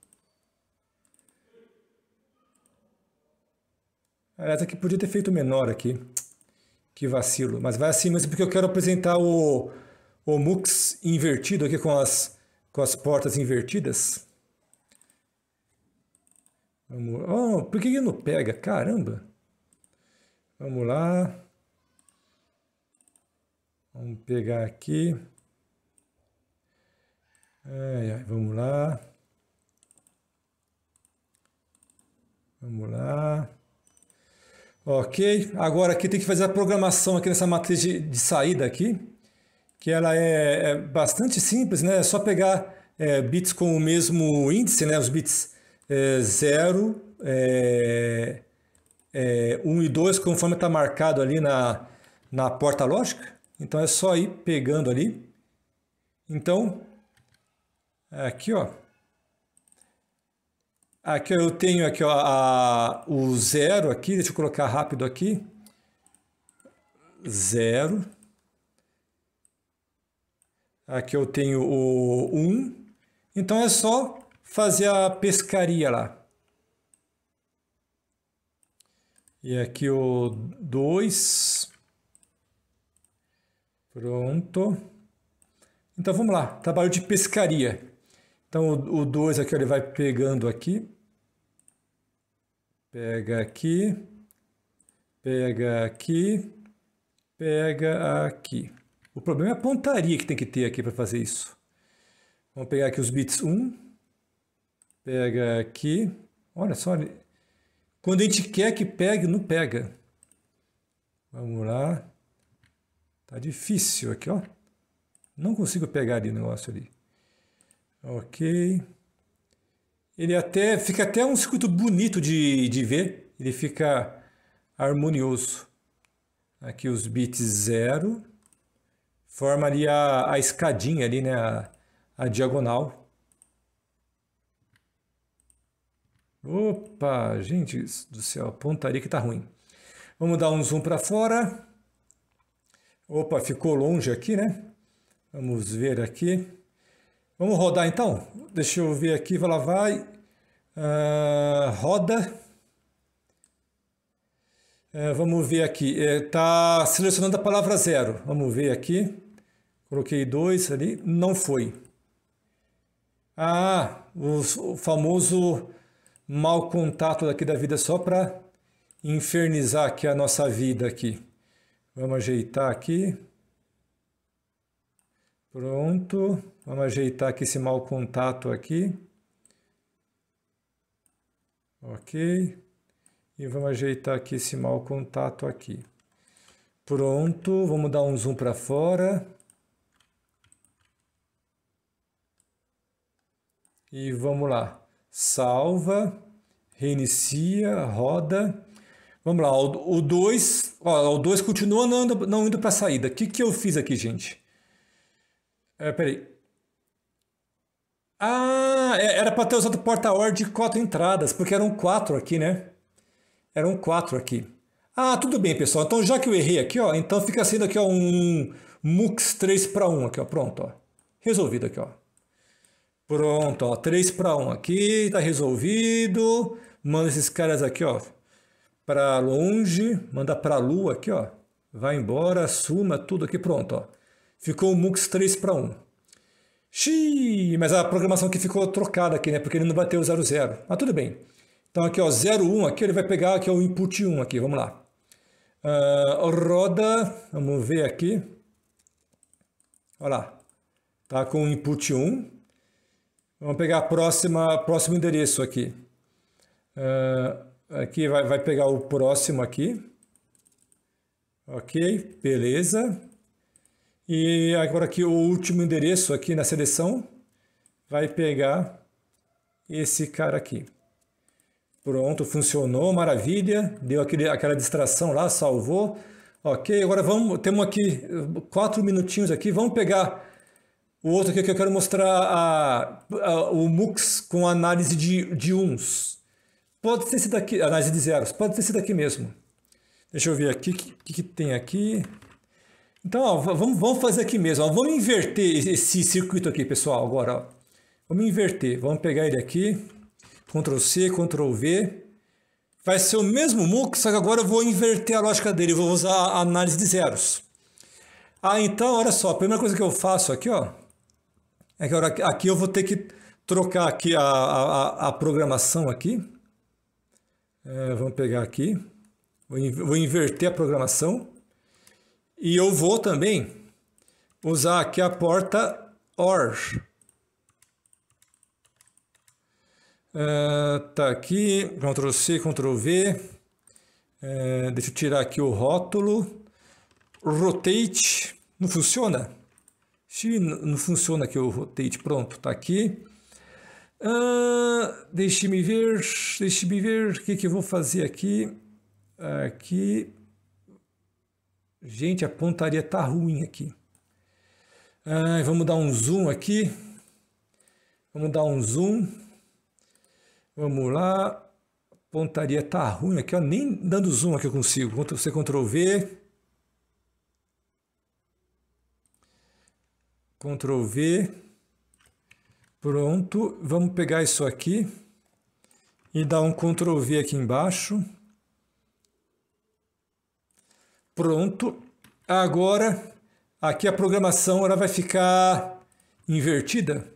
Aliás, aqui podia ter feito menor aqui. Que vacilo. Mas vai assim mesmo porque eu quero apresentar o, o MUX invertido aqui com as, com as portas invertidas. Vamos... Oh, por que ele não pega? Caramba! Vamos lá. Vamos pegar aqui. Ai, ai, vamos lá. Vamos lá. Ok, agora aqui tem que fazer a programação aqui nessa matriz de, de saída aqui, que ela é, é, bastante simples, né? É só pegar é, bits com o mesmo índice, né? Os bits 0, é, 1 é, é, e 2, conforme está marcado ali na, na porta lógica. Então é só ir pegando ali. Então, aqui ó, aqui eu tenho aqui ó, a, o zero aqui, deixa eu colocar rápido aqui, zero, aqui eu tenho o 1, um. então é só fazer a pescaria lá. E aqui o 2. Pronto. Então vamos lá, trabalho de pescaria. Então o 2 aqui ele vai pegando aqui. Pega aqui. Pega aqui. Pega aqui. O problema é a pontaria que tem que ter aqui para fazer isso. Vamos pegar aqui os bits 1. Um. Pega aqui. Olha só. Quando a gente quer que pegue, não pega. Vamos lá. Tá difícil aqui, ó. Não consigo pegar ali o negócio ali. Ok. Ele até fica até um circuito bonito de, de ver. Ele fica harmonioso. Aqui os bits zero. Forma ali a, a escadinha ali, né? A, a diagonal. Opa, gente do céu, pontaria que tá ruim. Vamos dar um zoom para fora. Opa, ficou longe aqui, né? Vamos ver aqui. Vamos rodar então? Deixa eu ver aqui, vai lá, vai. Uh, roda. Uh, vamos ver aqui. Está é, uh, selecionando a palavra zero. Vamos ver aqui. Coloquei dois ali. Não foi. Ah, o, o famoso mau contato daqui da vida só para infernizar aqui a nossa vida aqui. Vamos ajeitar aqui. Pronto. Vamos ajeitar aqui esse mau contato aqui. Ok. E vamos ajeitar aqui esse mau contato aqui. Pronto. Vamos dar um zoom para fora. E vamos lá salva, reinicia, roda. Vamos lá, o 2, o 2 continua não, não indo para a saída. O que, que eu fiz aqui, gente? É, peraí. Ah, é, era para ter usado porta-ordem de quatro entradas, porque eram quatro aqui, né? Eram quatro aqui. Ah, tudo bem, pessoal. Então, já que eu errei aqui, ó, então fica sendo aqui ó, um MUX 3 para 1 aqui, ó. Pronto, ó. Resolvido aqui, ó. Pronto, ó, 3 para 1 aqui, tá resolvido. Manda esses caras aqui, ó, para longe, manda para a lua aqui, ó. Vai embora, suma tudo aqui, pronto, ó. Ficou o Mux 3 para 1. Xiii, mas a programação aqui ficou trocada aqui, né? Porque ele não bateu o 00. Mas tudo bem. Então aqui, ó, 01 aqui, ele vai pegar aqui o input 1 aqui, vamos lá. Uh, roda, vamos ver aqui. Olha lá. Tá com o input 1. Vamos pegar a próxima, próximo endereço aqui. Uh, aqui vai, vai pegar o próximo aqui. Ok, beleza. E agora aqui o último endereço aqui na seleção vai pegar esse cara aqui. Pronto, funcionou, maravilha. Deu aquele, aquela distração lá, salvou. Ok, agora vamos, temos aqui quatro minutinhos aqui. Vamos pegar o outro aqui que eu quero mostrar a, a, o MUX com análise de, de uns. Pode ser esse daqui, análise de zeros, pode ser esse daqui mesmo. Deixa eu ver aqui o que, que, tem aqui. Então, ó, vamos, vamos fazer aqui mesmo. Ó, vamos inverter esse circuito aqui, pessoal, agora. Ó. Vamos inverter. Vamos pegar ele aqui. Ctrl C, Ctrl V. Vai ser o mesmo MUX, só que agora eu vou inverter a lógica dele. vou usar a análise de zeros. Ah, então, olha só. A primeira coisa que eu faço aqui, ó. É que agora aqui eu vou ter que trocar aqui a, a, a programação aqui. É, vamos pegar aqui. Vou, vou inverter a programação. E eu vou também usar aqui a porta OR. Uh, tá aqui, Ctrl C, Ctrl V. Uh, deixa eu tirar aqui o rótulo. Rotate. Não funciona? não funciona que eu rotate. Pronto, tá aqui. Ah, deixe-me ver, deixe-me ver o que, que eu vou fazer aqui. Aqui. Gente, a pontaria tá ruim aqui. Ah, vamos dar um zoom aqui. Vamos dar um zoom. Vamos lá. Pontaria tá ruim aqui, ó. Nem dando zoom aqui eu consigo. Ctrl C, Ctrl V. Ctrl V. Pronto, vamos pegar isso aqui e dar um Ctrl V aqui embaixo. Pronto, agora aqui a programação ela vai ficar invertida.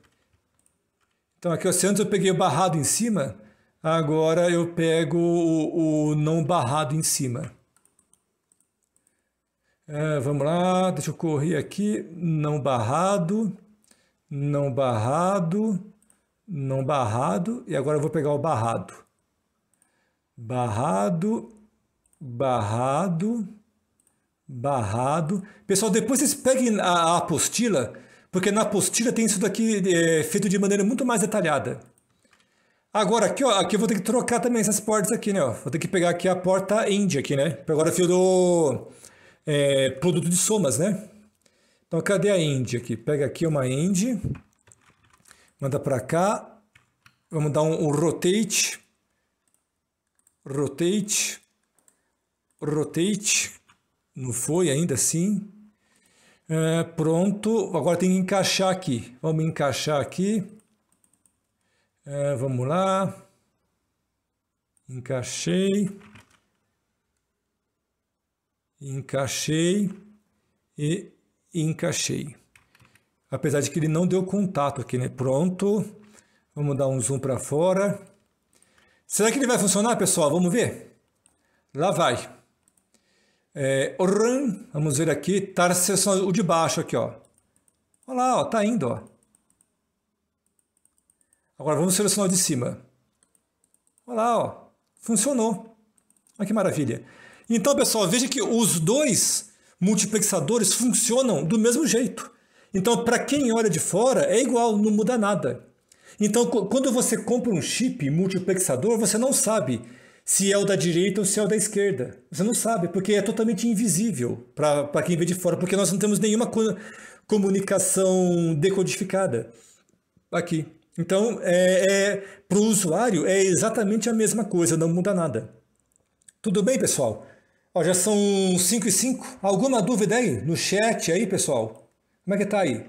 Então aqui ó, antes eu peguei o barrado em cima, agora eu pego o, o não barrado em cima. É, vamos lá, deixa eu correr aqui. Não barrado, não barrado, não barrado. E agora eu vou pegar o barrado. Barrado, barrado, barrado. Pessoal, depois vocês peguem a, apostila, porque na apostila tem isso daqui é, feito de maneira muito mais detalhada. Agora aqui, ó, aqui eu vou ter que trocar também essas portas aqui, né? Ó. Vou ter que pegar aqui a porta end aqui, né? Agora eu fio do é, produto de somas, né? Então, cadê a end aqui? Pega aqui uma end, manda para cá, vamos dar um, um rotate, rotate, rotate, não foi ainda assim. É, pronto, agora tem que encaixar aqui. Vamos encaixar aqui. É, vamos lá. Encaixei encaixei e encaixei. Apesar de que ele não deu contato aqui, né? Pronto. Vamos dar um zoom para fora. Será que ele vai funcionar, pessoal? Vamos ver. Lá vai. É, oran, vamos ver aqui. Tá selecionando o de baixo aqui, ó. Olha lá, ó, tá indo, ó. Agora vamos selecionar o de cima. Olha lá, ó. Funcionou. Olha que maravilha. Então, pessoal, veja que os dois multiplexadores funcionam do mesmo jeito. Então, para quem olha de fora, é igual, não muda nada. Então, quando você compra um chip multiplexador, você não sabe se é o da direita ou se é o da esquerda. Você não sabe, porque é totalmente invisível para quem vê de fora, porque nós não temos nenhuma co comunicação decodificada aqui. Então, é, é para o usuário, é exatamente a mesma coisa, não muda nada. Tudo bem, pessoal? Ó, já são 5 e 5. Alguma dúvida aí? No chat aí, pessoal? Como é que tá aí?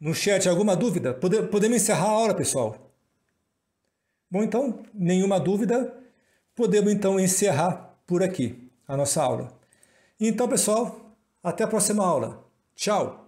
No chat, alguma dúvida? Pode, podemos encerrar a aula, pessoal? Bom, então, nenhuma dúvida. Podemos, então, encerrar por aqui a nossa aula. Então, pessoal, até a próxima aula. Tchau!